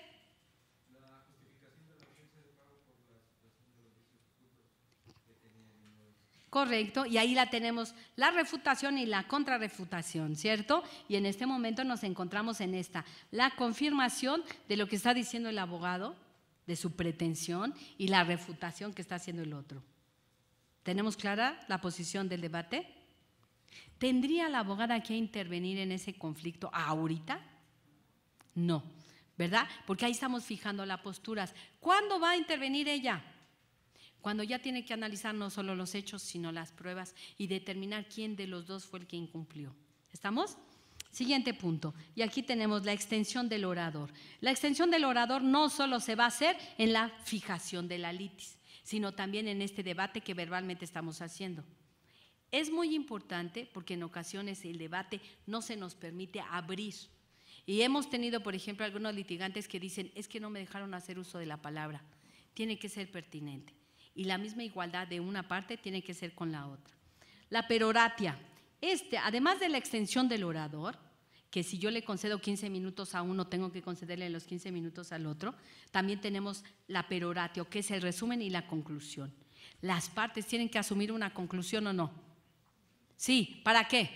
Correcto, y ahí la tenemos la refutación y la contrarrefutación, ¿cierto? Y en este momento nos encontramos en esta, la confirmación de lo que está diciendo el abogado, de su pretensión, y la refutación que está haciendo el otro. ¿Tenemos clara la posición del debate? ¿Tendría la abogada que intervenir en ese conflicto ahorita? No, ¿verdad? Porque ahí estamos fijando las posturas. ¿Cuándo va a intervenir ella? cuando ya tiene que analizar no solo los hechos, sino las pruebas y determinar quién de los dos fue el que incumplió. ¿Estamos? Siguiente punto. Y aquí tenemos la extensión del orador. La extensión del orador no solo se va a hacer en la fijación de la litis, sino también en este debate que verbalmente estamos haciendo. Es muy importante porque en ocasiones el debate no se nos permite abrir. Y hemos tenido, por ejemplo, algunos litigantes que dicen, es que no me dejaron hacer uso de la palabra. Tiene que ser pertinente y la misma igualdad de una parte tiene que ser con la otra. La peroratia. Este, además de la extensión del orador, que si yo le concedo 15 minutos a uno, tengo que concederle los 15 minutos al otro, también tenemos la peroratio, que es el resumen y la conclusión. ¿Las partes tienen que asumir una conclusión o no? Sí, ¿para qué?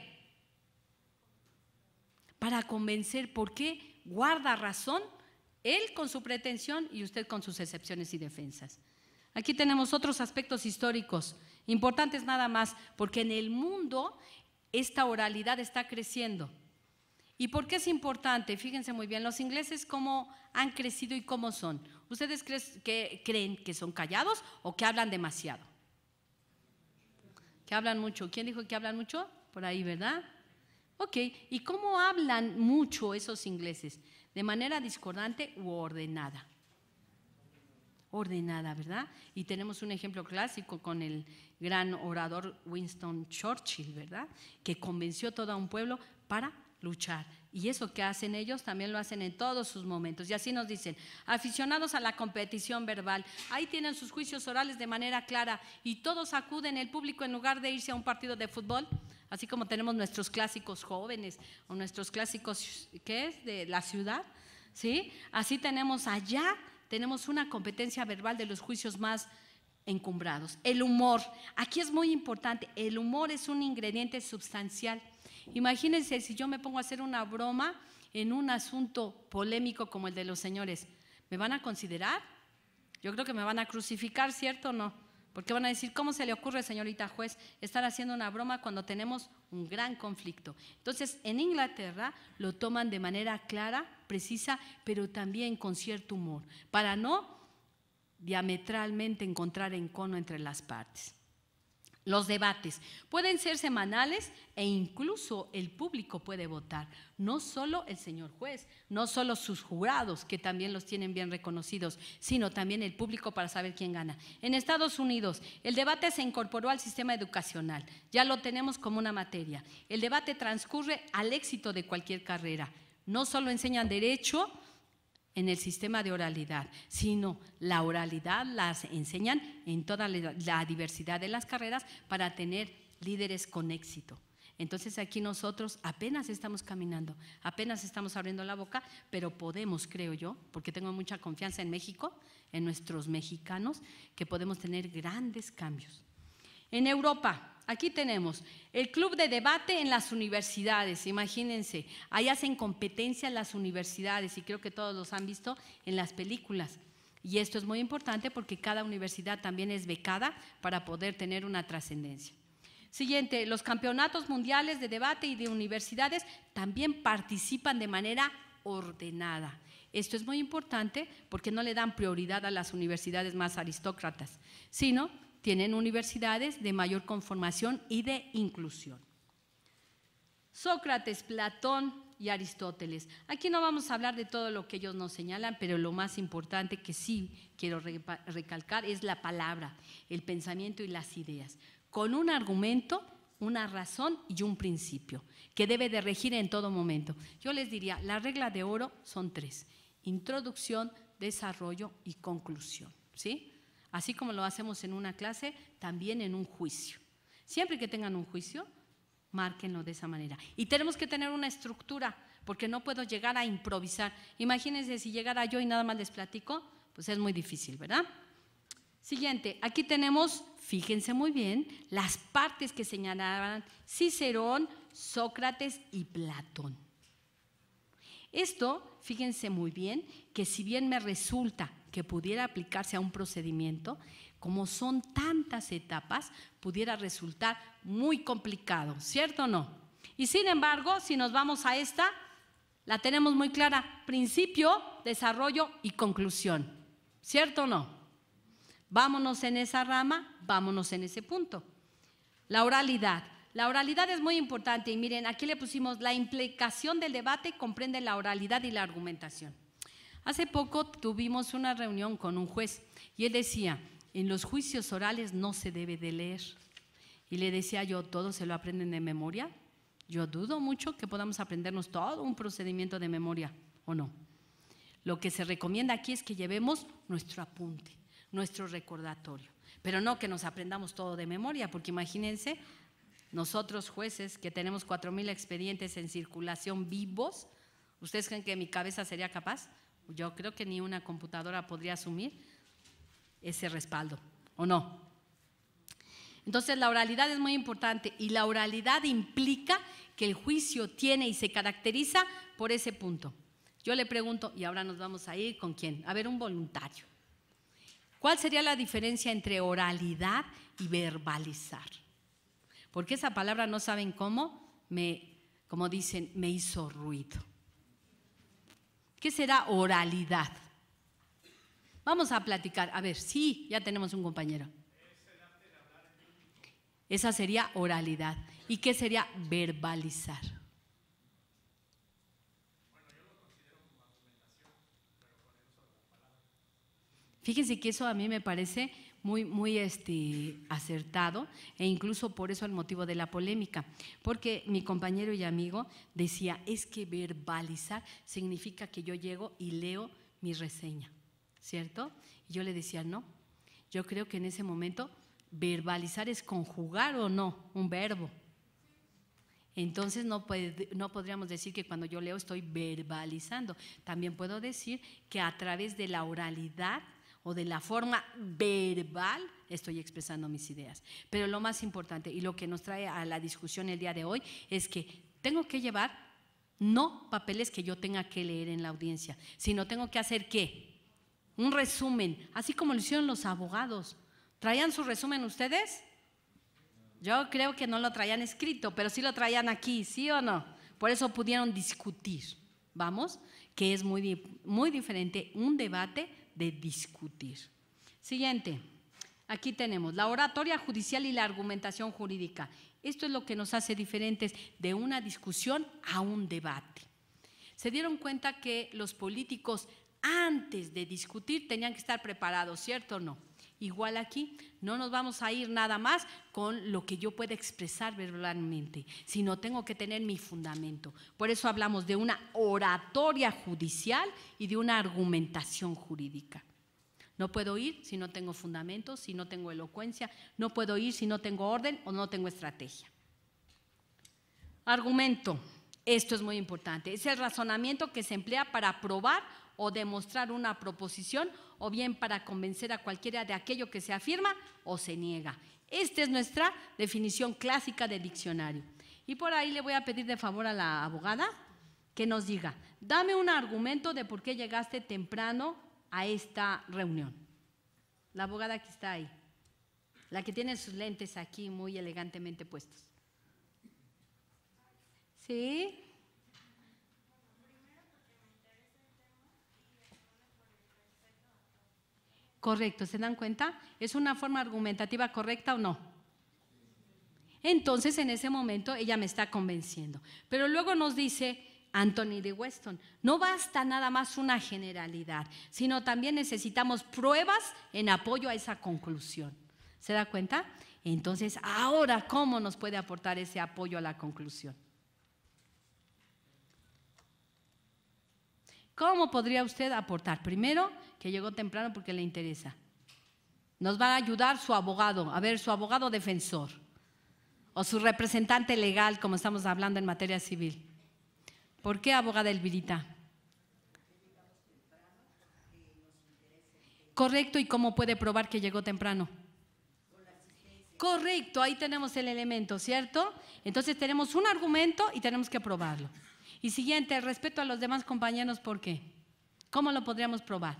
Para convencer, ¿por qué guarda razón él con su pretensión y usted con sus excepciones y defensas? Aquí tenemos otros aspectos históricos, importantes nada más, porque en el mundo esta oralidad está creciendo. ¿Y por qué es importante? Fíjense muy bien, los ingleses cómo han crecido y cómo son. ¿Ustedes creen que, son callados o que hablan demasiado? Que hablan mucho. ¿Quién dijo que hablan mucho? Por ahí, ¿verdad? Ok, ¿y cómo hablan mucho esos ingleses? ¿De manera discordante u ordenada? ordenada, ¿verdad? Y tenemos un ejemplo clásico con el gran orador Winston Churchill, ¿verdad? Que convenció a todo un pueblo para luchar. Y eso que hacen ellos también lo hacen en todos sus momentos. Y así nos dicen, aficionados a la competición verbal, ahí tienen sus juicios orales de manera clara y todos acuden el público en lugar de irse a un partido de fútbol, así como tenemos nuestros clásicos jóvenes o nuestros clásicos, ¿qué es?, de la ciudad, ¿sí? Así tenemos allá tenemos una competencia verbal de los juicios más encumbrados. El humor, aquí es muy importante, el humor es un ingrediente sustancial. Imagínense si yo me pongo a hacer una broma en un asunto polémico como el de los señores, ¿me van a considerar? Yo creo que me van a crucificar, ¿cierto o no? Porque van a decir, ¿cómo se le ocurre, señorita juez, estar haciendo una broma cuando tenemos un gran conflicto? Entonces, en Inglaterra lo toman de manera clara precisa, pero también con cierto humor, para no diametralmente encontrar encono entre las partes. Los debates pueden ser semanales e incluso el público puede votar, no solo el señor juez, no solo sus jurados, que también los tienen bien reconocidos, sino también el público para saber quién gana. En Estados Unidos, el debate se incorporó al sistema educacional, ya lo tenemos como una materia. El debate transcurre al éxito de cualquier carrera. No solo enseñan derecho en el sistema de oralidad, sino la oralidad las enseñan en toda la diversidad de las carreras para tener líderes con éxito. Entonces aquí nosotros apenas estamos caminando, apenas estamos abriendo la boca, pero podemos, creo yo, porque tengo mucha confianza en México, en nuestros mexicanos, que podemos tener grandes cambios. En Europa, Aquí tenemos el club de debate en las universidades, imagínense, ahí hacen competencia las universidades y creo que todos los han visto en las películas. Y esto es muy importante porque cada universidad también es becada para poder tener una trascendencia. Siguiente, los campeonatos mundiales de debate y de universidades también participan de manera ordenada. Esto es muy importante porque no le dan prioridad a las universidades más aristócratas, sino tienen universidades de mayor conformación y de inclusión. Sócrates, Platón y Aristóteles. Aquí no vamos a hablar de todo lo que ellos nos señalan, pero lo más importante que sí quiero recalcar es la palabra, el pensamiento y las ideas, con un argumento, una razón y un principio que debe de regir en todo momento. Yo les diría, la regla de oro son tres, introducción, desarrollo y conclusión. ¿Sí? Así como lo hacemos en una clase, también en un juicio. Siempre que tengan un juicio, márquenlo de esa manera. Y tenemos que tener una estructura, porque no puedo llegar a improvisar. Imagínense si llegara yo y nada más les platico, pues es muy difícil, ¿verdad? Siguiente, aquí tenemos, fíjense muy bien, las partes que señalaban Cicerón, Sócrates y Platón. Esto, fíjense muy bien, que si bien me resulta que pudiera aplicarse a un procedimiento, como son tantas etapas, pudiera resultar muy complicado, ¿cierto o no? Y sin embargo, si nos vamos a esta, la tenemos muy clara, principio, desarrollo y conclusión, ¿cierto o no? Vámonos en esa rama, vámonos en ese punto. La oralidad. La oralidad es muy importante y miren, aquí le pusimos la implicación del debate comprende la oralidad y la argumentación. Hace poco tuvimos una reunión con un juez y él decía, en los juicios orales no se debe de leer. Y le decía yo, ¿todos se lo aprenden de memoria? Yo dudo mucho que podamos aprendernos todo un procedimiento de memoria, ¿o no? Lo que se recomienda aquí es que llevemos nuestro apunte, nuestro recordatorio, pero no que nos aprendamos todo de memoria, porque imagínense, nosotros jueces que tenemos 4.000 expedientes en circulación vivos, ¿ustedes creen que mi cabeza sería capaz? Yo creo que ni una computadora podría asumir ese respaldo, ¿o no? Entonces la oralidad es muy importante y la oralidad implica que el juicio tiene y se caracteriza por ese punto. Yo le pregunto, y ahora nos vamos a ir con quién? A ver, un voluntario. ¿Cuál sería la diferencia entre oralidad y verbalizar? Porque esa palabra no saben cómo, me, como dicen, me hizo ruido. ¿Qué será oralidad? Vamos a platicar. A ver, sí, ya tenemos un compañero. Esa sería oralidad. ¿Y qué sería verbalizar? Fíjense que eso a mí me parece muy, este, acertado e incluso por eso el motivo de la polémica, porque mi compañero y amigo decía, es que verbalizar significa que yo llego y leo mi reseña, ¿cierto? Y yo le decía, no, yo creo que en ese momento verbalizar es conjugar o no un verbo. Entonces no, no podríamos decir que cuando yo leo estoy verbalizando. También puedo decir que a través de la oralidad o de la forma verbal estoy expresando mis ideas. Pero lo más importante y lo que nos trae a la discusión el día de hoy es que tengo que llevar no papeles que yo tenga que leer en la audiencia, sino tengo que hacer qué? Un resumen, así como lo hicieron los abogados. ¿Traían su resumen ustedes? Yo creo que no lo traían escrito, pero sí lo traían aquí, ¿sí o no? Por eso pudieron discutir, vamos, que es muy, muy diferente un debate de discutir. Siguiente. Aquí tenemos la oratoria judicial y la argumentación jurídica. Esto es lo que nos hace diferentes de una discusión a un debate. Se dieron cuenta que los políticos antes de discutir tenían que estar preparados, ¿cierto o no? Igual aquí, no nos vamos a ir nada más con lo que yo pueda expresar verbalmente, sino tengo que tener mi fundamento. Por eso hablamos de una oratoria judicial y de una argumentación jurídica. No puedo ir si no tengo fundamentos, si no tengo elocuencia, no puedo ir si no tengo orden o no tengo estrategia. Argumento. Esto es muy importante. Es el razonamiento que se emplea para probar o demostrar una proposición o bien para convencer a cualquiera de aquello que se afirma o se niega. Esta es nuestra definición clásica de diccionario. Y por ahí le voy a pedir de favor a la abogada que nos diga, dame un argumento de por qué llegaste temprano a esta reunión. La abogada que está ahí, la que tiene sus lentes aquí muy elegantemente puestos. ¿Sí? correcto. ¿Se dan cuenta? ¿Es una forma argumentativa correcta o no? Entonces, en ese momento, ella me está convenciendo. Pero luego nos dice Anthony de Weston, no basta nada más una generalidad, sino también necesitamos pruebas en apoyo a esa conclusión. ¿Se da cuenta? Entonces, ahora, ¿cómo nos puede aportar ese apoyo a la conclusión? ¿Cómo podría usted aportar? Primero, que llegó temprano porque le interesa. Nos va a ayudar su abogado, a ver, su abogado defensor o su representante legal, como estamos hablando en materia civil. ¿Por qué abogada Elvirita? Correcto, ¿y cómo puede probar que llegó temprano? Correcto, ahí tenemos el elemento, ¿cierto? Entonces tenemos un argumento y tenemos que probarlo. Y siguiente, respeto a los demás compañeros, ¿por qué? ¿Cómo lo podríamos probar?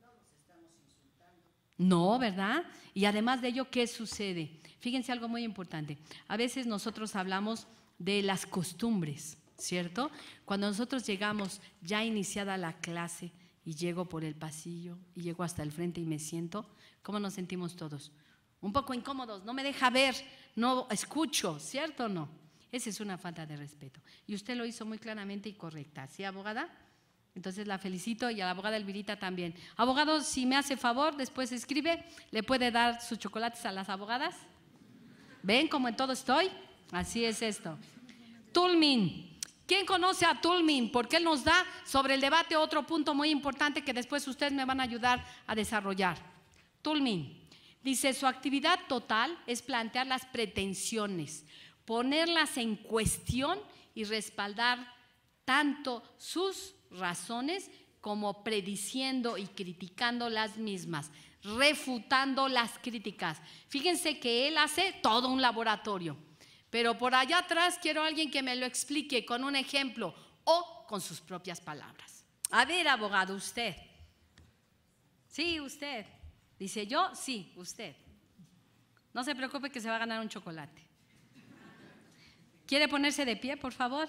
No nos estamos insultando. No, ¿verdad? Y además de ello, ¿qué sucede? Fíjense algo muy importante. A veces nosotros hablamos de las costumbres, ¿cierto? Cuando nosotros llegamos ya iniciada la clase y llego por el pasillo y llego hasta el frente y me siento, ¿cómo nos sentimos todos? Un poco incómodos, no me deja ver, no escucho, ¿cierto o no? Esa es una falta de respeto. Y usted lo hizo muy claramente y correcta. ¿Sí, abogada? Entonces la felicito y a la abogada Elvirita también. Abogado, si me hace favor, después escribe, ¿le puede dar sus chocolates a las abogadas? ¿Ven cómo en todo estoy? Así es esto. Tulmin. ¿Quién conoce a Tulmin? Porque él nos da sobre el debate otro punto muy importante que después ustedes me van a ayudar a desarrollar. Tulmin dice, su actividad total es plantear las pretensiones, ponerlas en cuestión y respaldar tanto sus razones como prediciendo y criticando las mismas, refutando las críticas. Fíjense que él hace todo un laboratorio, pero por allá atrás quiero a alguien que me lo explique con un ejemplo o con sus propias palabras. A ver, abogado, usted. Sí, usted. Dice yo, sí, usted. No se preocupe que se va a ganar un chocolate. ¿Quiere ponerse de pie, por favor?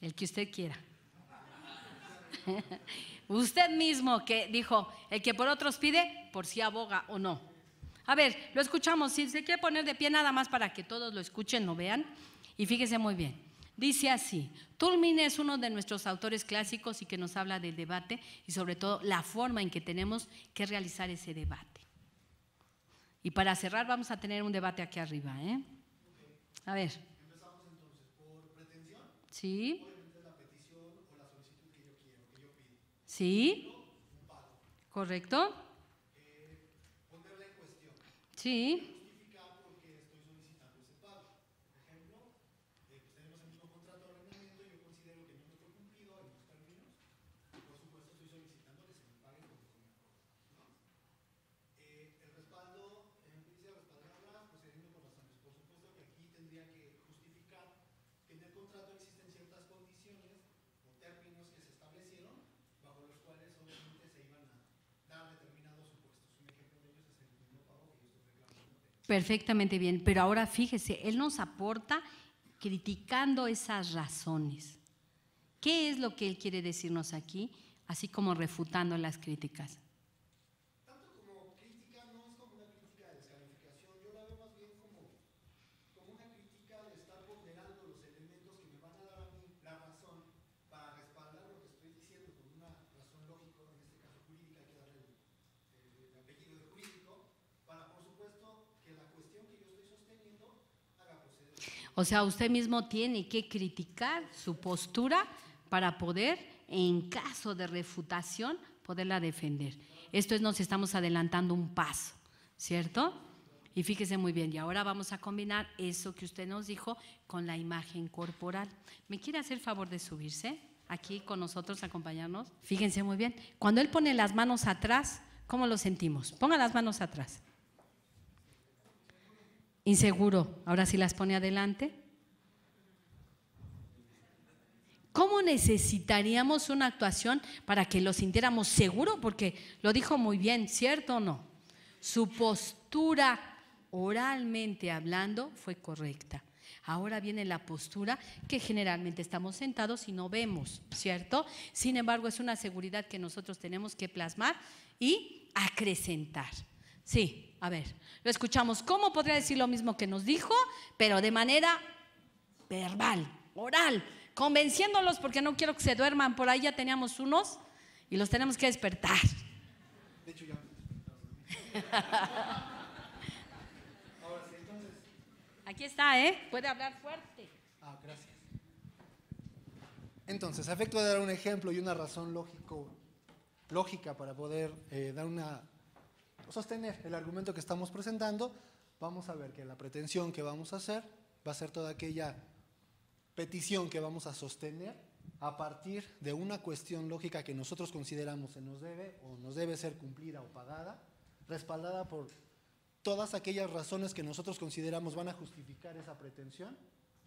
El que usted quiera. usted mismo que dijo, el que por otros pide, por si aboga o no. A ver, lo escuchamos. Si se quiere poner de pie nada más para que todos lo escuchen, lo vean. Y fíjese muy bien. Dice así, Tulmine es uno de nuestros autores clásicos y que nos habla del debate y sobre todo la forma en que tenemos que realizar ese debate. Y para cerrar vamos a tener un debate aquí arriba. ¿eh? A ver. Empezamos entonces por pretensión. Sí. La petición o la solicitud que yo quiero, que yo pido. Sí. Correcto. Eh, sí. Perfectamente bien, pero ahora fíjese, él nos aporta criticando esas razones. ¿Qué es lo que él quiere decirnos aquí? Así como refutando las críticas. O sea, usted mismo tiene que criticar su postura para poder, en caso de refutación, poderla defender. Esto es, nos estamos adelantando un paso, ¿cierto? Y fíjese muy bien, y ahora vamos a combinar eso que usted nos dijo con la imagen corporal. ¿Me quiere hacer favor de subirse aquí con nosotros, acompañarnos? Fíjense muy bien, cuando él pone las manos atrás, ¿cómo lo sentimos? Ponga las manos atrás inseguro. Ahora sí las pone adelante. ¿Cómo necesitaríamos una actuación para que lo sintiéramos seguro? Porque lo dijo muy bien, ¿cierto o no? Su postura oralmente hablando fue correcta. Ahora viene la postura que generalmente estamos sentados y no vemos, ¿cierto? Sin embargo, es una seguridad que nosotros tenemos que plasmar y acrecentar. Sí. A ver, lo escuchamos. ¿Cómo podría decir lo mismo que nos dijo, pero de manera verbal, oral, convenciéndolos porque no quiero que se duerman? Por ahí ya teníamos unos y los tenemos que despertar. De hecho, ya. Ahora sí, entonces. Aquí está, ¿eh? Puede hablar fuerte. Ah, gracias. Entonces, afecto de dar un ejemplo y una razón lógico, lógica para poder eh, dar una sostener el argumento que estamos presentando, vamos a ver que la pretensión que vamos a hacer va a ser toda aquella petición que vamos a sostener a partir de una cuestión lógica que nosotros consideramos se nos debe o nos debe ser cumplida o pagada, respaldada por todas aquellas razones que nosotros consideramos van a justificar esa pretensión,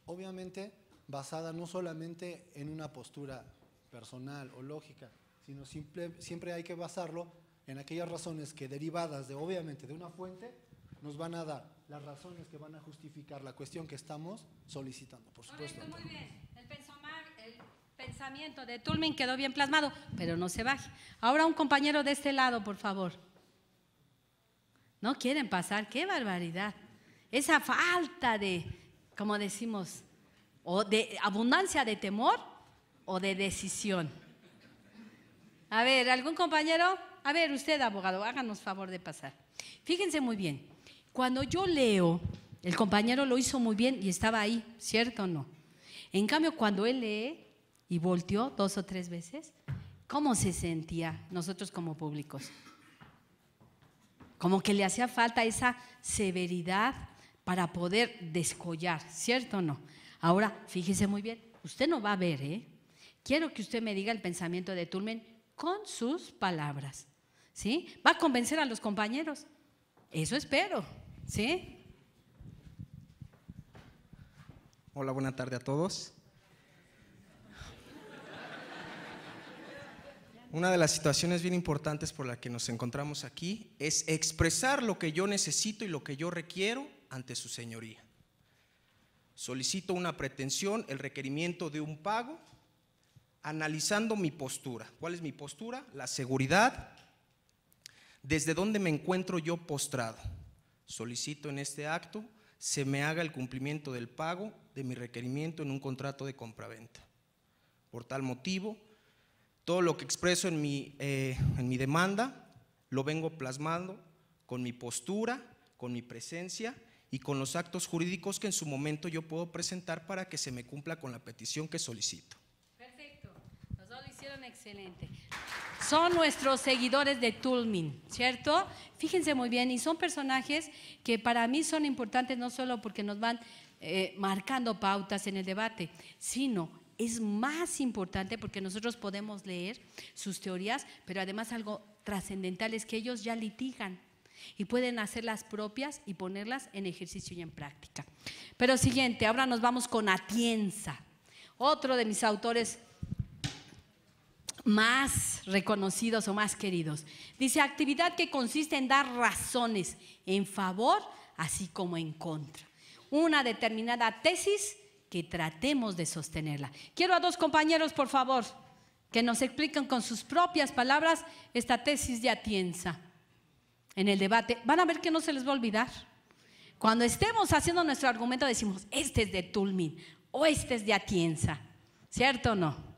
obviamente basada no solamente en una postura personal o lógica, sino siempre hay que basarlo en aquellas razones que derivadas de obviamente de una fuente nos van a dar las razones que van a justificar la cuestión que estamos solicitando, por supuesto. muy bien. El, el pensamiento de Tulmin quedó bien plasmado, pero no se baje. Ahora un compañero de este lado, por favor. No quieren pasar, qué barbaridad. Esa falta de, como decimos, o de abundancia de temor o de decisión. A ver, ¿algún compañero? A ver, usted, abogado, háganos favor de pasar. Fíjense muy bien, cuando yo leo, el compañero lo hizo muy bien y estaba ahí, ¿cierto o no? En cambio, cuando él lee y volteó dos o tres veces, ¿cómo se sentía nosotros como públicos? Como que le hacía falta esa severidad para poder descollar, ¿cierto o no? Ahora, fíjese muy bien, usted no va a ver, ¿eh? Quiero que usted me diga el pensamiento de Turmen con sus palabras. ¿sí? Va a convencer a los compañeros. Eso espero, ¿sí? Hola, buena tarde a todos. Una de las situaciones bien importantes por la que nos encontramos aquí es expresar lo que yo necesito y lo que yo requiero ante su señoría. Solicito una pretensión, el requerimiento de un pago, analizando mi postura. ¿Cuál es mi postura? La seguridad, desde donde me encuentro yo postrado. Solicito en este acto se me haga el cumplimiento del pago de mi requerimiento en un contrato de compraventa. Por tal motivo, todo lo que expreso en mi, eh, en mi demanda lo vengo plasmando con mi postura, con mi presencia y con los actos jurídicos que en su momento yo puedo presentar para que se me cumpla con la petición que solicito excelente. Son nuestros seguidores de Tulmin, ¿cierto? Fíjense muy bien, y son personajes que para mí son importantes no solo porque nos van eh, marcando pautas en el debate, sino es más importante porque nosotros podemos leer sus teorías, pero además algo trascendental es que ellos ya litigan y pueden hacer las propias y ponerlas en ejercicio y en práctica. Pero siguiente, ahora nos vamos con Atienza, otro de mis autores más reconocidos o más queridos. Dice, actividad que consiste en dar razones en favor, así como en contra. Una determinada tesis que tratemos de sostenerla. Quiero a dos compañeros, por favor, que nos expliquen con sus propias palabras esta tesis de Atienza en el debate. Van a ver que no se les va a olvidar. Cuando estemos haciendo nuestro argumento decimos, este es de Tulmin o este es de Atienza, ¿cierto o no?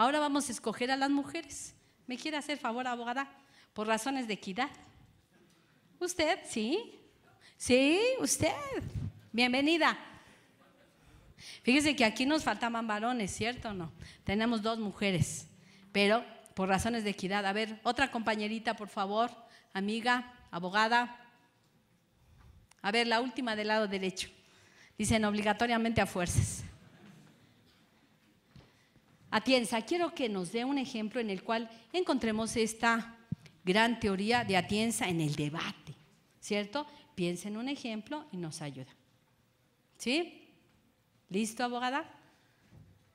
Ahora vamos a escoger a las mujeres. ¿Me quiere hacer favor, abogada? Por razones de equidad. ¿Usted? ¿Sí? ¿Sí? ¿Usted? Bienvenida. Fíjese que aquí nos faltaban varones, ¿cierto o no? Tenemos dos mujeres, pero por razones de equidad. A ver, otra compañerita, por favor, amiga, abogada. A ver, la última del lado derecho. Dicen obligatoriamente a fuerzas. Atienza, quiero que nos dé un ejemplo en el cual encontremos esta gran teoría de Atienza en el debate, ¿cierto? Piensa en un ejemplo y nos ayuda. ¿Sí? ¿Listo, abogada?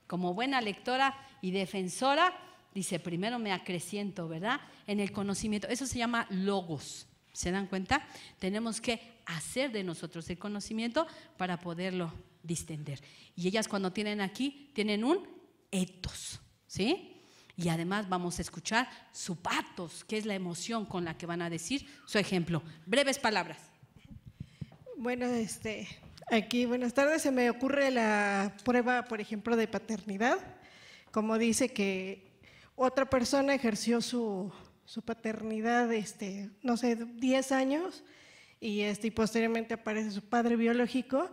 Como buena lectora y defensora, dice, primero me acreciento, ¿verdad? En el conocimiento. Eso se llama logos. ¿Se dan cuenta? Tenemos que hacer de nosotros el conocimiento para poderlo distender. Y ellas cuando tienen aquí, tienen un etos, ¿sí? Y además vamos a escuchar su patos, que es la emoción con la que van a decir su ejemplo. Breves palabras. Bueno, este, aquí, buenas tardes. Se me ocurre la prueba, por ejemplo, de paternidad. Como dice que otra persona ejerció su, paternidad, este, no sé, 10 años, y, este, y posteriormente aparece su padre biológico,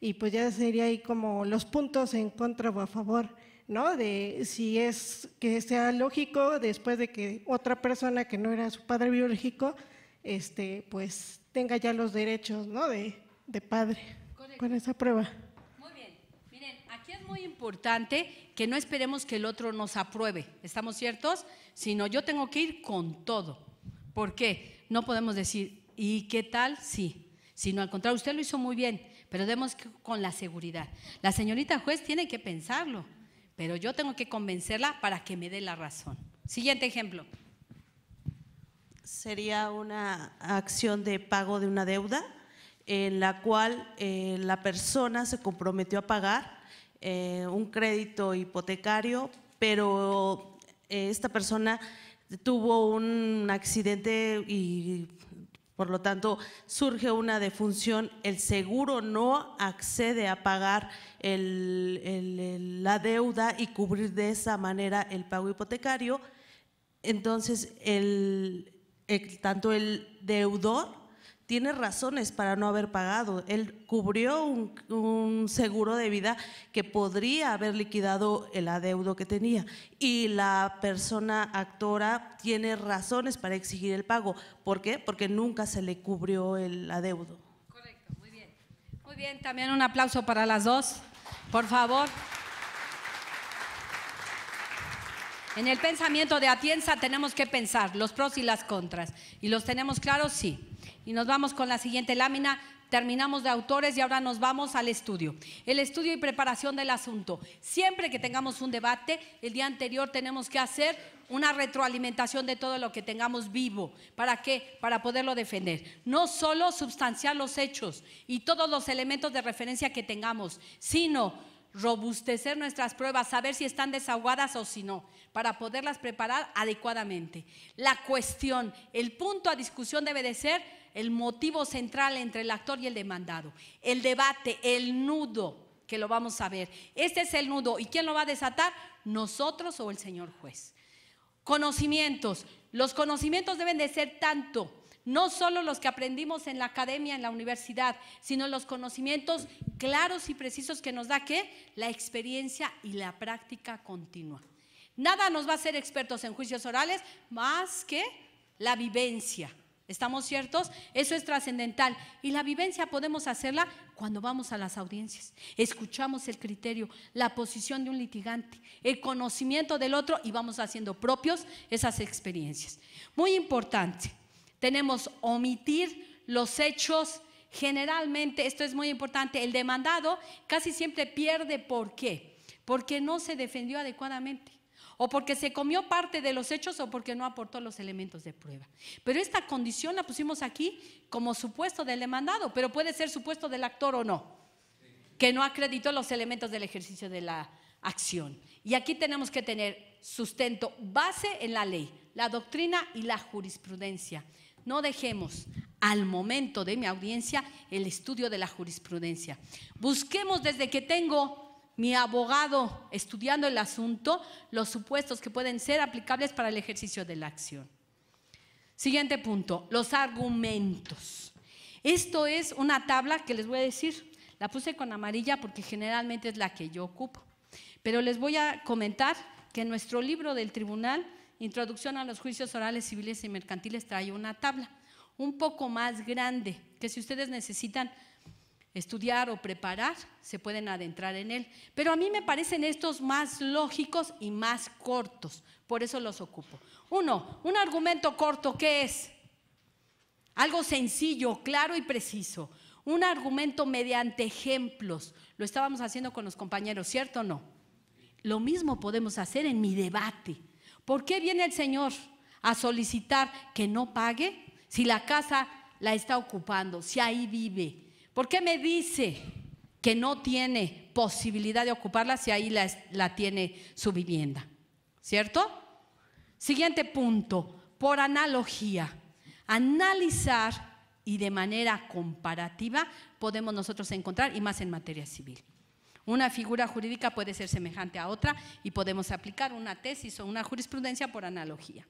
y pues ya sería ahí como los puntos en contra o a favor. ¿no? De si es que sea lógico después de que otra persona que no era su padre biológico, este, pues tenga ya los derechos, De, padre con esa prueba. Muy bien. Miren, aquí es muy importante que no esperemos que el otro nos apruebe, ¿estamos ciertos? Sino yo tengo que ir con todo. porque No podemos decir, ¿y qué tal? Sí. Sino al contrario, usted lo hizo muy bien, pero demos con la seguridad. La señorita juez tiene que pensarlo pero yo tengo que convencerla para que me dé la razón. Siguiente ejemplo. Sería una acción de pago de una deuda en la cual eh, la persona se comprometió a pagar eh, un crédito hipotecario, pero eh, esta persona tuvo un accidente y por lo tanto, surge una defunción, el seguro no accede a pagar la deuda y cubrir de esa manera el pago hipotecario. Entonces, tanto el deudor tiene razones para no haber pagado. Él cubrió un, seguro de vida que podría haber liquidado el adeudo que tenía. Y la persona actora tiene razones para exigir el pago. ¿Por qué? Porque nunca se le cubrió el adeudo. Correcto, muy bien. Muy bien, también un aplauso para las dos, por favor. En el pensamiento de Atienza tenemos que pensar los pros y las contras. ¿Y los tenemos claros? Sí. Y nos vamos con la siguiente lámina. Terminamos de autores y ahora nos vamos al estudio. El estudio y preparación del asunto. Siempre que tengamos un debate, el día anterior tenemos que hacer una retroalimentación de todo lo que tengamos vivo. ¿Para qué? Para poderlo defender. No solo sustanciar los hechos y todos los elementos de referencia que tengamos, sino robustecer nuestras pruebas, saber si están desahogadas o si no, para poderlas preparar adecuadamente. La cuestión, el punto a discusión debe de ser el motivo central entre el actor y el demandado. El debate, el nudo, que lo vamos a ver. Este es el nudo. ¿Y quién lo va a desatar? Nosotros o el señor juez. Conocimientos. Los conocimientos deben de ser tanto, no solo los que aprendimos en la academia, en la universidad, sino los conocimientos claros y precisos que nos da qué? La experiencia y la práctica continua. Nada nos va a hacer expertos en juicios orales más que la vivencia. ¿Estamos ciertos? Eso es trascendental. Y la vivencia podemos hacerla cuando vamos a las audiencias. Escuchamos el criterio, la posición de un litigante, el conocimiento del otro y vamos haciendo propios esas experiencias. Muy importante, tenemos omitir los hechos. Generalmente, esto es muy importante, el demandado casi siempre pierde. ¿Por qué? Porque no se defendió adecuadamente o porque se comió parte de los hechos o porque no aportó los elementos de prueba. Pero esta condición la pusimos aquí como supuesto del demandado, pero puede ser supuesto del actor o no, que no acreditó los elementos del ejercicio de la acción. Y aquí tenemos que tener sustento base en la ley, la doctrina y la jurisprudencia. No dejemos al momento de mi audiencia el estudio de la jurisprudencia. Busquemos desde que tengo mi abogado estudiando el asunto los supuestos que pueden ser aplicables para el ejercicio de la acción. Siguiente punto, los argumentos. Esto es una tabla que les voy a decir, la puse con amarilla porque generalmente es la que yo ocupo, pero les voy a comentar que en nuestro libro del tribunal, Introducción a los Juicios Orales Civiles y Mercantiles, trae una tabla un poco más grande, que si ustedes necesitan estudiar o preparar, se pueden adentrar en él. Pero a mí me parecen estos más lógicos y más cortos, por eso los ocupo. Uno, un argumento corto, ¿qué es? Algo sencillo, claro y preciso. Un argumento mediante ejemplos. Lo estábamos haciendo con los compañeros, ¿cierto o no? Lo mismo podemos hacer en mi debate. ¿Por qué viene el Señor a solicitar que no pague si la casa la está ocupando, si ahí vive? ¿Por qué me dice que no tiene posibilidad de ocuparla si ahí la, tiene su vivienda? ¿Cierto? Siguiente punto, por analogía, analizar y de manera comparativa podemos nosotros encontrar, y más en materia civil. Una figura jurídica puede ser semejante a otra y podemos aplicar una tesis o una jurisprudencia por analogía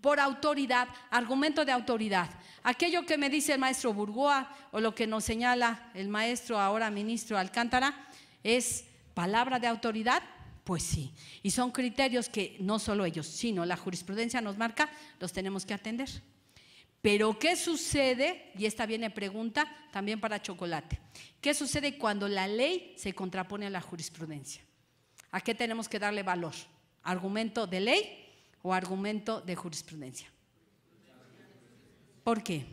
por autoridad, argumento de autoridad. Aquello que me dice el maestro Burgoa o lo que nos señala el maestro ahora ministro Alcántara es palabra de autoridad, pues sí. Y son criterios que no solo ellos, sino la jurisprudencia nos marca, los tenemos que atender. Pero ¿qué sucede? Y esta viene pregunta también para Chocolate. ¿Qué sucede cuando la ley se contrapone a la jurisprudencia? ¿A qué tenemos que darle valor? ¿Argumento de ley o argumento de jurisprudencia. ¿Por qué?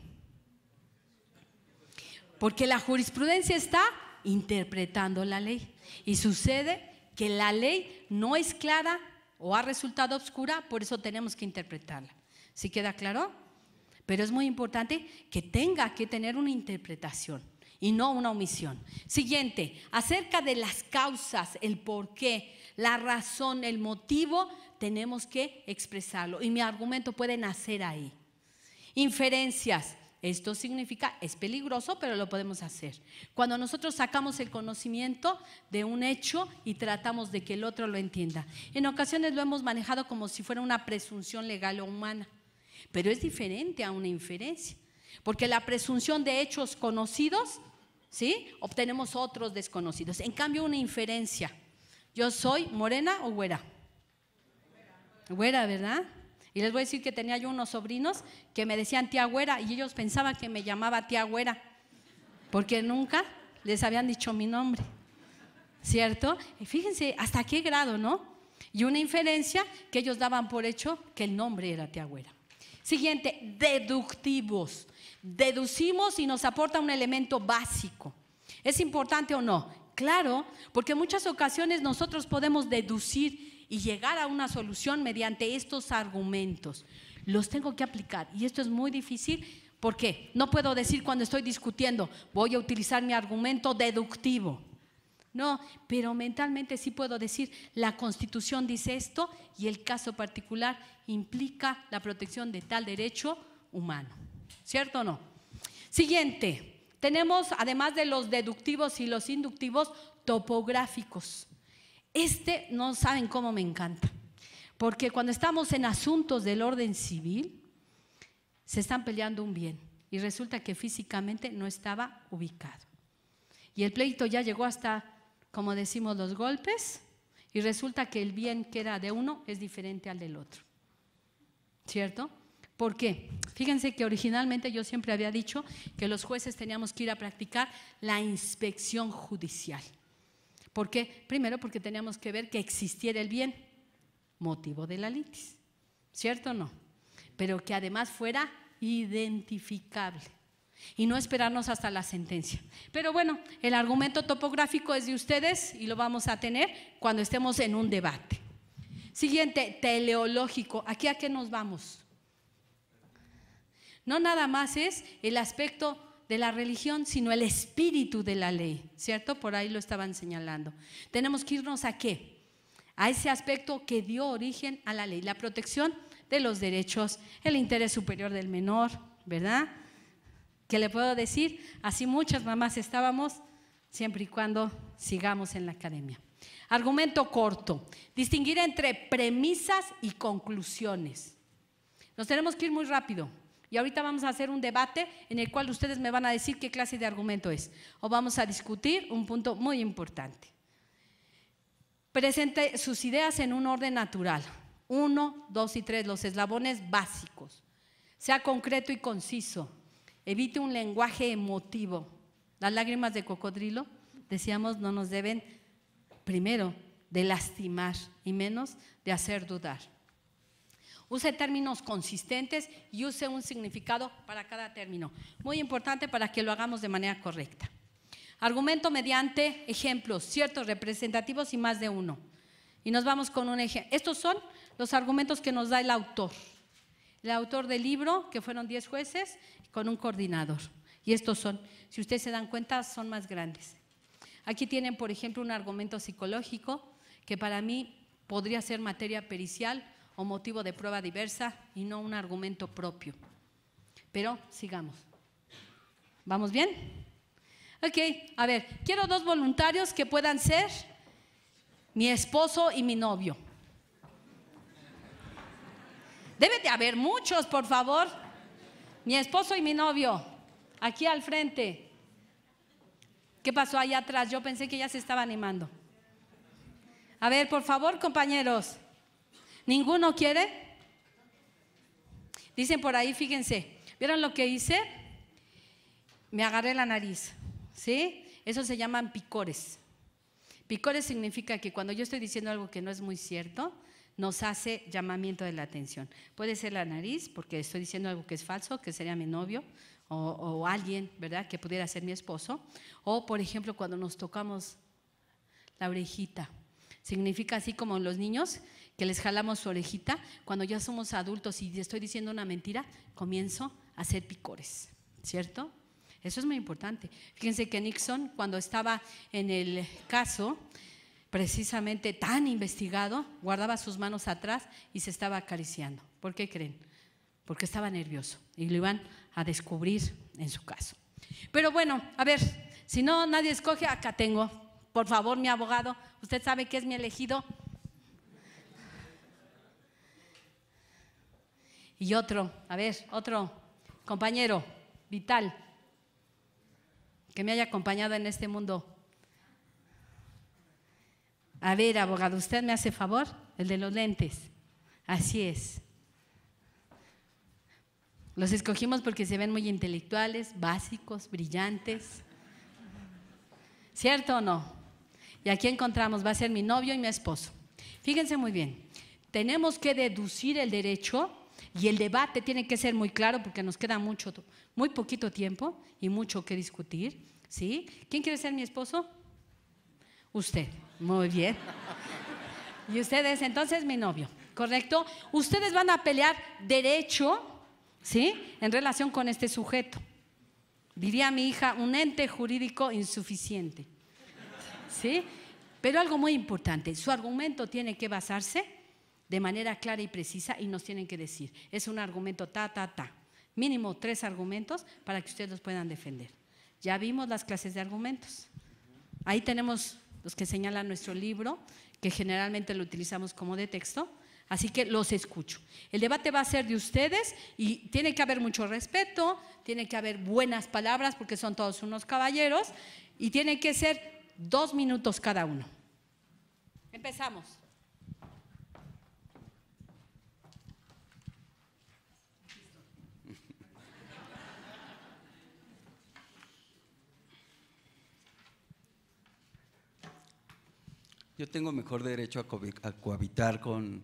Porque la jurisprudencia está interpretando la ley. Y sucede que la ley no es clara o ha resultado obscura, por eso tenemos que interpretarla. ¿Sí queda claro? Pero es muy importante que tenga que tener una interpretación y no una omisión. Siguiente, acerca de las causas, el por qué, la razón, el motivo tenemos que expresarlo. Y mi argumento puede nacer ahí. Inferencias. Esto significa, es peligroso, pero lo podemos hacer. Cuando nosotros sacamos el conocimiento de un hecho y tratamos de que el otro lo entienda. En ocasiones lo hemos manejado como si fuera una presunción legal o humana, pero es diferente a una inferencia, porque la presunción de hechos conocidos, ¿sí? Obtenemos otros desconocidos. En cambio, una inferencia. Yo soy morena o güera. Güera, ¿verdad? Y les voy a decir que tenía yo unos sobrinos que me decían tía güera y ellos pensaban que me llamaba tía güera, porque nunca les habían dicho mi nombre, ¿cierto? Y fíjense hasta qué grado, ¿no? Y una inferencia que ellos daban por hecho que el nombre era tía güera. Siguiente, deductivos. Deducimos y nos aporta un elemento básico. ¿Es importante o no? Claro, porque en muchas ocasiones nosotros podemos deducir y llegar a una solución mediante estos argumentos. Los tengo que aplicar y esto es muy difícil. porque No puedo decir cuando estoy discutiendo, voy a utilizar mi argumento deductivo. No, pero mentalmente sí puedo decir, la constitución dice esto y el caso particular implica la protección de tal derecho humano. ¿Cierto o no? Siguiente, tenemos además de los deductivos y los inductivos, topográficos. Este no saben cómo me encanta. Porque cuando estamos en asuntos del orden civil, se están peleando un bien y resulta que físicamente no estaba ubicado. Y el pleito ya llegó hasta, como decimos, los golpes y resulta que el bien que era de uno es diferente al del otro. ¿Cierto? ¿Por qué? Fíjense que originalmente yo siempre había dicho que los jueces teníamos que ir a practicar la inspección judicial. ¿Por qué? Primero porque teníamos que ver que existiera el bien, motivo de la litis, ¿cierto o no? Pero que además fuera identificable y no esperarnos hasta la sentencia. Pero bueno, el argumento topográfico es de ustedes y lo vamos a tener cuando estemos en un debate. Siguiente, teleológico. ¿Aquí a qué nos vamos? No nada más es el aspecto de la religión, sino el espíritu de la ley, ¿cierto? Por ahí lo estaban señalando. Tenemos que irnos a qué? A ese aspecto que dio origen a la ley, la protección de los derechos, el interés superior del menor, ¿verdad? ¿Qué le puedo decir, así muchas mamás estábamos, siempre y cuando sigamos en la academia. Argumento corto, distinguir entre premisas y conclusiones. Nos tenemos que ir muy rápido, y ahorita vamos a hacer un debate en el cual ustedes me van a decir qué clase de argumento es. O vamos a discutir un punto muy importante. Presente sus ideas en un orden natural. Uno, dos y tres, los eslabones básicos. Sea concreto y conciso. Evite un lenguaje emotivo. Las lágrimas de cocodrilo, decíamos, no nos deben, primero, de lastimar y menos de hacer dudar. Use términos consistentes y use un significado para cada término. Muy importante para que lo hagamos de manera correcta. Argumento mediante ejemplos, ciertos, representativos y más de uno. Y nos vamos con un ejemplo. Estos son los argumentos que nos da el autor. El autor del libro, que fueron 10 jueces, con un coordinador. Y estos son, si ustedes se dan cuenta, son más grandes. Aquí tienen, por ejemplo, un argumento psicológico que para mí podría ser materia pericial o motivo de prueba diversa y no un argumento propio. Pero sigamos. ¿Vamos bien? Ok, a ver, quiero dos voluntarios que puedan ser mi esposo y mi novio. Debe de haber muchos, por favor. Mi esposo y mi novio, aquí al frente. ¿Qué pasó allá atrás? Yo pensé que ya se estaba animando. A ver, por favor, compañeros. ¿Ninguno quiere? Dicen por ahí, fíjense, ¿vieron lo que hice? Me agarré la nariz, ¿sí? Eso se llaman picores. Picores significa que cuando yo estoy diciendo algo que no es muy cierto, nos hace llamamiento de la atención. Puede ser la nariz, porque estoy diciendo algo que es falso, que sería mi novio, o, alguien, ¿verdad?, que pudiera ser mi esposo. O, por ejemplo, cuando nos tocamos la orejita. Significa así como los niños que les jalamos su orejita, cuando ya somos adultos y estoy diciendo una mentira, comienzo a hacer picores, ¿cierto? Eso es muy importante. Fíjense que Nixon, cuando estaba en el caso, precisamente tan investigado, guardaba sus manos atrás y se estaba acariciando. ¿Por qué creen? Porque estaba nervioso y lo iban a descubrir en su caso. Pero bueno, a ver, si no nadie escoge, acá tengo. Por favor, mi abogado, usted sabe que es mi elegido. Y otro, a ver, otro compañero vital que me haya acompañado en este mundo. A ver, abogado, ¿usted me hace favor? El de los lentes. Así es. Los escogimos porque se ven muy intelectuales, básicos, brillantes. ¿Cierto o no? Y aquí encontramos, va a ser mi novio y mi esposo. Fíjense muy bien, tenemos que deducir el derecho y el debate tiene que ser muy claro porque nos queda mucho, muy poquito tiempo y mucho que discutir. ¿sí? ¿Quién quiere ser mi esposo? Usted. Muy bien. Y ustedes, entonces mi novio, ¿correcto? Ustedes van a pelear derecho, ¿sí? En relación con este sujeto. Diría mi hija, un ente jurídico insuficiente. ¿Sí? Pero algo muy importante, su argumento tiene que basarse de manera clara y precisa y nos tienen que decir. Es un argumento ta, ta, ta. Mínimo tres argumentos para que ustedes los puedan defender. Ya vimos las clases de argumentos. Ahí tenemos los que señalan nuestro libro, que generalmente lo utilizamos como de texto. Así que los escucho. El debate va a ser de ustedes y tiene que haber mucho respeto, tiene que haber buenas palabras porque son todos unos caballeros y tiene que ser dos minutos cada uno. Empezamos. yo tengo mejor derecho a, cohabitar con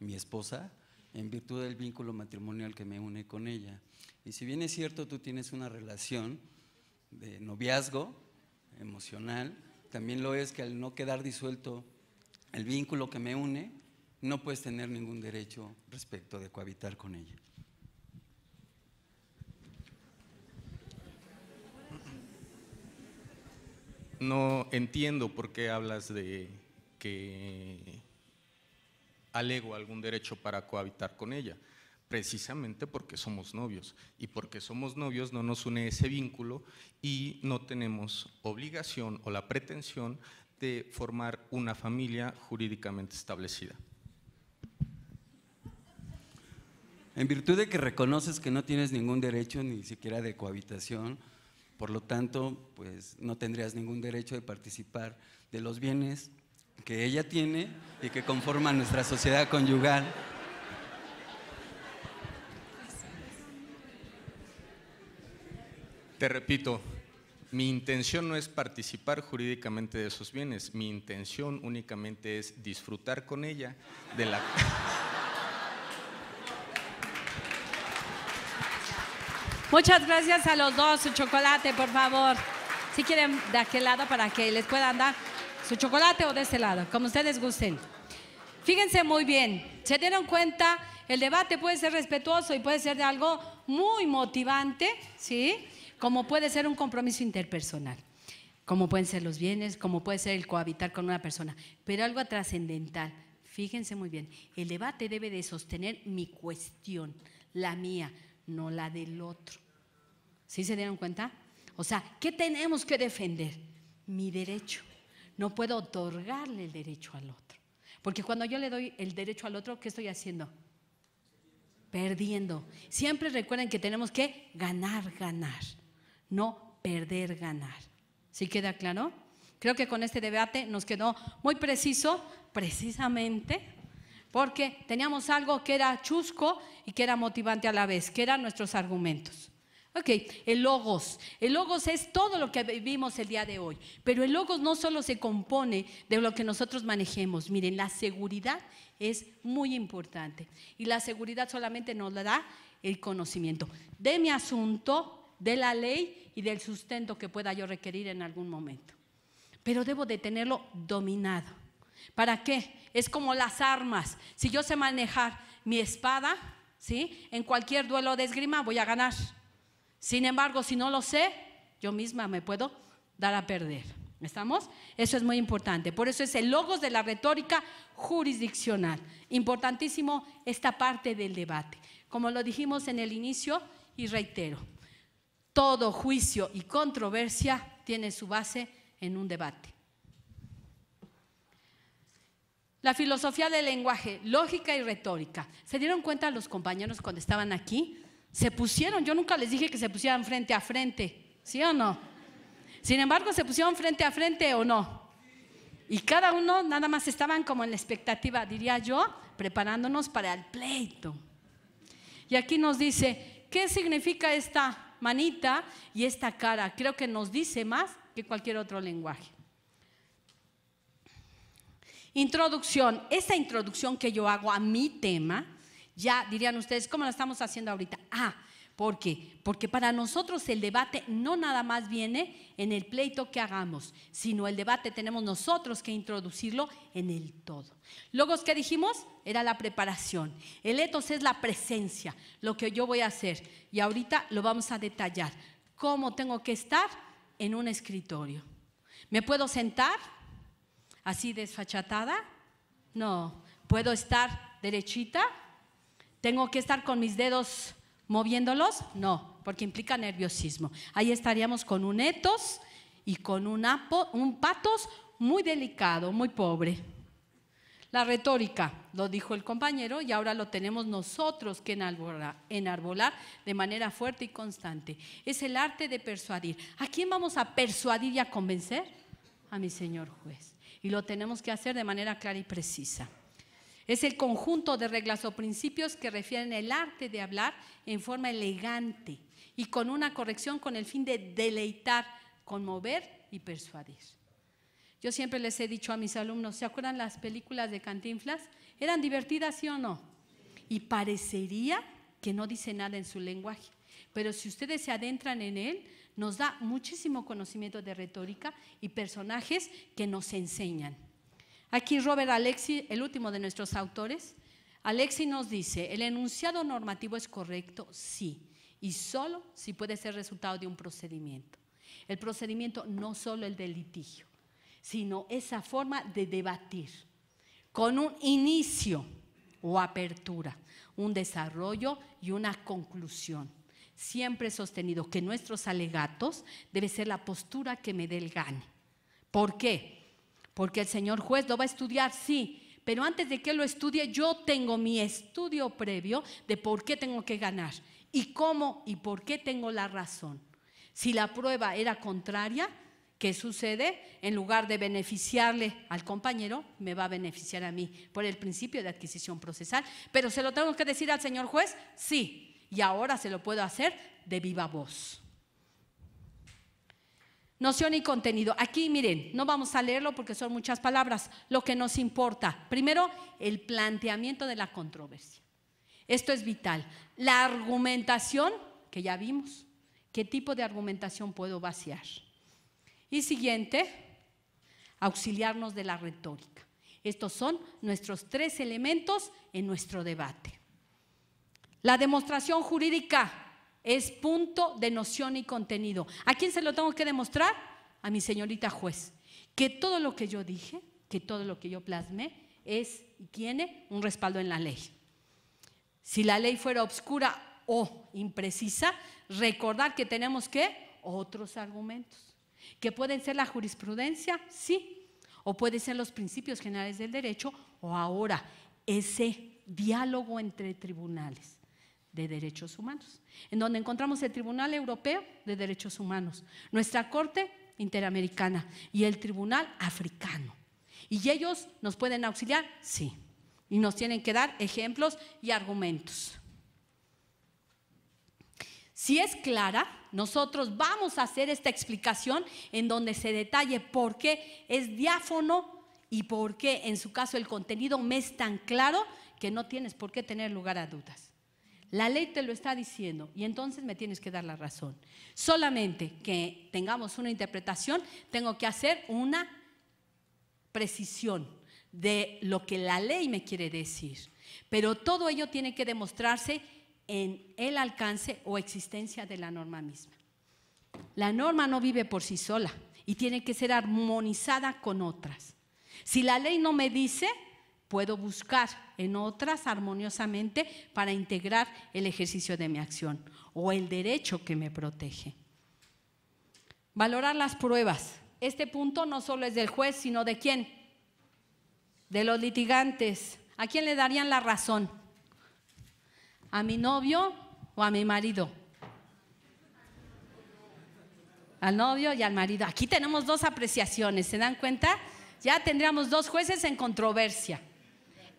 mi esposa en virtud del vínculo matrimonial que me une con ella. Y si bien es cierto, tú tienes una relación de noviazgo emocional, también lo es que al no quedar disuelto el vínculo que me une, no puedes tener ningún derecho respecto de cohabitar con ella. No entiendo por qué hablas de que alego algún derecho para cohabitar con ella, precisamente porque somos novios. Y porque somos novios no nos une ese vínculo y no tenemos obligación o la pretensión de formar una familia jurídicamente establecida. En virtud de que reconoces que no tienes ningún derecho ni siquiera de cohabitación, por lo tanto, pues no tendrías ningún derecho de participar de los bienes que ella tiene y que conforma nuestra sociedad conyugal. Te repito, mi intención no es participar jurídicamente de esos bienes, mi intención únicamente es disfrutar con ella de la... Muchas gracias a los dos, su chocolate, por favor. Si quieren de aquel lado para que les pueda andar su chocolate o de este lado, como ustedes gusten. Fíjense muy bien, se dieron cuenta, el debate puede ser respetuoso y puede ser de algo muy motivante, ¿sí? Como puede ser un compromiso interpersonal, como pueden ser los bienes, como puede ser el cohabitar con una persona, pero algo trascendental. Fíjense muy bien, el debate debe de sostener mi cuestión, la mía, no la del otro. ¿Sí se dieron cuenta? O sea, ¿qué tenemos que defender? Mi derecho no puedo otorgarle el derecho al otro. Porque cuando yo le doy el derecho al otro, ¿qué estoy haciendo? Perdiendo. Siempre recuerden que tenemos que ganar, ganar, no perder, ganar. ¿Sí queda claro? Creo que con este debate nos quedó muy preciso, precisamente, porque teníamos algo que era chusco y que era motivante a la vez, que eran nuestros argumentos. Ok, el logos. El logos es todo lo que vivimos el día de hoy, pero el logos no solo se compone de lo que nosotros manejemos. Miren, la seguridad es muy importante y la seguridad solamente nos la da el conocimiento de mi asunto, de la ley y del sustento que pueda yo requerir en algún momento. Pero debo de tenerlo dominado. ¿Para qué? Es como las armas. Si yo sé manejar mi espada, ¿sí? En cualquier duelo de esgrima voy a ganar. Sin embargo, si no lo sé, yo misma me puedo dar a perder. ¿Estamos? Eso es muy importante. Por eso es el logos de la retórica jurisdiccional. Importantísimo esta parte del debate. Como lo dijimos en el inicio y reitero, todo juicio y controversia tiene su base en un debate. La filosofía del lenguaje, lógica y retórica. ¿Se dieron cuenta los compañeros cuando estaban aquí? Se pusieron, yo nunca les dije que se pusieran frente a frente, ¿sí o no? Sin embargo, se pusieron frente a frente o no. Y cada uno nada más estaban como en la expectativa, diría yo, preparándonos para el pleito. Y aquí nos dice, ¿qué significa esta manita y esta cara? Creo que nos dice más que cualquier otro lenguaje. Introducción. Esta introducción que yo hago a mi tema ya dirían ustedes, ¿cómo lo estamos haciendo ahorita? Ah, ¿por qué? Porque para nosotros el debate no nada más viene en el pleito que hagamos, sino el debate tenemos nosotros que introducirlo en el todo. Luego, que dijimos era la preparación. El etos es la presencia, lo que yo voy a hacer. Y ahorita lo vamos a detallar. ¿Cómo tengo que estar? En un escritorio. ¿Me puedo sentar así desfachatada? No. ¿Puedo estar derechita? ¿Tengo que estar con mis dedos moviéndolos? No, porque implica nerviosismo. Ahí estaríamos con un etos y con un, un patos muy delicado, muy pobre. La retórica, lo dijo el compañero, y ahora lo tenemos nosotros que enarbolar, de manera fuerte y constante. Es el arte de persuadir. ¿A quién vamos a persuadir y a convencer? A mi señor juez. Y lo tenemos que hacer de manera clara y precisa. Es el conjunto de reglas o principios que refieren el arte de hablar en forma elegante y con una corrección con el fin de deleitar, conmover y persuadir. Yo siempre les he dicho a mis alumnos, ¿se acuerdan las películas de Cantinflas? ¿Eran divertidas, sí o no? Y parecería que no dice nada en su lenguaje, pero si ustedes se adentran en él, nos da muchísimo conocimiento de retórica y personajes que nos enseñan. Aquí Robert Alexi, el último de nuestros autores, Alexi nos dice, ¿el enunciado normativo es correcto? Sí, y solo si puede ser resultado de un procedimiento. El procedimiento no solo el del litigio, sino esa forma de debatir con un inicio o apertura, un desarrollo y una conclusión. Siempre he sostenido que nuestros alegatos debe ser la postura que me dé el gane. ¿Por qué? Porque el señor juez lo va a estudiar, sí, pero antes de que lo estudie yo tengo mi estudio previo de por qué tengo que ganar y cómo y por qué tengo la razón. Si la prueba era contraria, ¿qué sucede? En lugar de beneficiarle al compañero, me va a beneficiar a mí por el principio de adquisición procesal. Pero se lo tengo que decir al señor juez, sí, y ahora se lo puedo hacer de viva voz. Noción y contenido. Aquí miren, no vamos a leerlo porque son muchas palabras. Lo que nos importa. Primero, el planteamiento de la controversia. Esto es vital. La argumentación, que ya vimos. ¿Qué tipo de argumentación puedo vaciar? Y siguiente, auxiliarnos de la retórica. Estos son nuestros tres elementos en nuestro debate. La demostración jurídica, es punto de noción y contenido. ¿A quién se lo tengo que demostrar? A mi señorita juez. Que todo lo que yo dije, que todo lo que yo plasmé, es y tiene un respaldo en la ley. Si la ley fuera obscura o imprecisa, recordar que tenemos que otros argumentos, que pueden ser la jurisprudencia, sí, o pueden ser los principios generales del derecho, o ahora ese diálogo entre tribunales de Derechos Humanos, en donde encontramos el Tribunal Europeo de Derechos Humanos, nuestra Corte Interamericana y el Tribunal Africano. ¿Y ellos nos pueden auxiliar? Sí. Y nos tienen que dar ejemplos y argumentos. Si es clara, nosotros vamos a hacer esta explicación en donde se detalle por qué es diáfono y por qué en su caso el contenido me es tan claro que no tienes por qué tener lugar a dudas. La ley te lo está diciendo y entonces me tienes que dar la razón. Solamente que tengamos una interpretación, tengo que hacer una precisión de lo que la ley me quiere decir. Pero todo ello tiene que demostrarse en el alcance o existencia de la norma misma. La norma no vive por sí sola y tiene que ser armonizada con otras. Si la ley no me dice, puedo buscar en otras armoniosamente para integrar el ejercicio de mi acción o el derecho que me protege. Valorar las pruebas. Este punto no solo es del juez, sino de quién? De los litigantes. ¿A quién le darían la razón? ¿A mi novio o a mi marido? Al novio y al marido. Aquí tenemos dos apreciaciones, ¿se dan cuenta? Ya tendríamos dos jueces en controversia.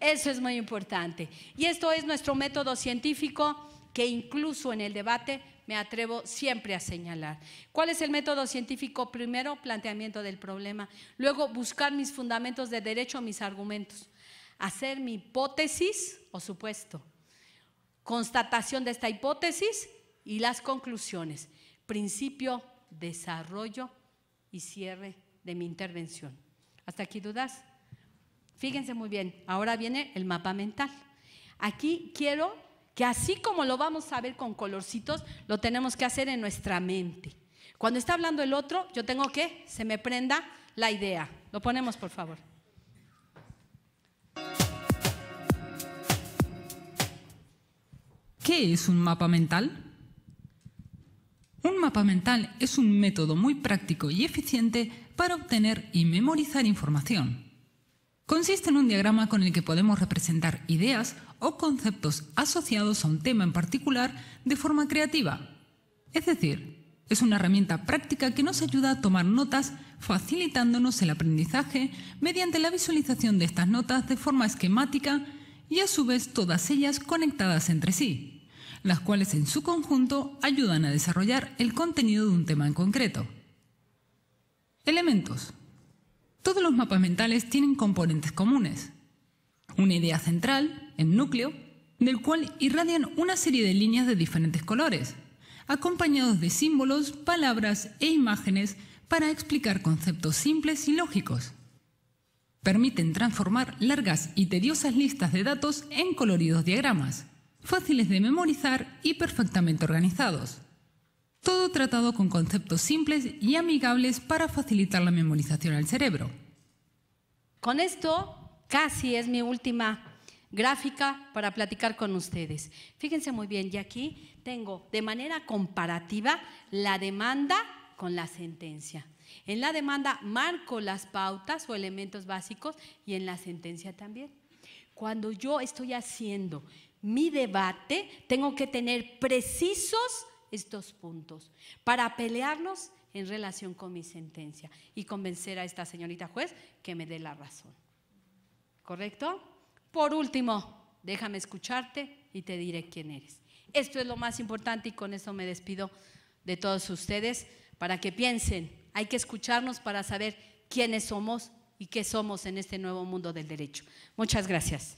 Eso es muy importante. Y esto es nuestro método científico que incluso en el debate me atrevo siempre a señalar. ¿Cuál es el método científico? Primero, planteamiento del problema. Luego, buscar mis fundamentos de derecho, mis argumentos. Hacer mi hipótesis o supuesto. Constatación de esta hipótesis y las conclusiones. Principio, desarrollo y cierre de mi intervención. ¿Hasta aquí dudas? Fíjense muy bien, ahora viene el mapa mental. Aquí quiero que así como lo vamos a ver con colorcitos, lo tenemos que hacer en nuestra mente. Cuando está hablando el otro, yo tengo que se me prenda la idea. Lo ponemos, por favor. ¿Qué es un mapa mental? Un mapa mental es un método muy práctico y eficiente para obtener y memorizar información. Consiste en un diagrama con el que podemos representar ideas o conceptos asociados a un tema en particular de forma creativa. Es decir, es una herramienta práctica que nos ayuda a tomar notas facilitándonos el aprendizaje mediante la visualización de estas notas de forma esquemática y a su vez todas ellas conectadas entre sí, las cuales en su conjunto ayudan a desarrollar el contenido de un tema en concreto. Elementos. Todos los mapas mentales tienen componentes comunes. Una idea central, el núcleo, del cual irradian una serie de líneas de diferentes colores, acompañados de símbolos, palabras e imágenes para explicar conceptos simples y lógicos. Permiten transformar largas y tediosas listas de datos en coloridos diagramas, fáciles de memorizar y perfectamente organizados todo tratado con conceptos simples y amigables para facilitar la memorización al cerebro. Con esto casi es mi última gráfica para platicar con ustedes. Fíjense muy bien, y aquí tengo de manera comparativa la demanda con la sentencia. En la demanda marco las pautas o elementos básicos y en la sentencia también. Cuando yo estoy haciendo mi debate, tengo que tener precisos estos puntos para pelearnos en relación con mi sentencia y convencer a esta señorita juez que me dé la razón. ¿Correcto? Por último, déjame escucharte y te diré quién eres. Esto es lo más importante y con eso me despido de todos ustedes para que piensen, hay que escucharnos para saber quiénes somos y qué somos en este nuevo mundo del derecho. Muchas gracias.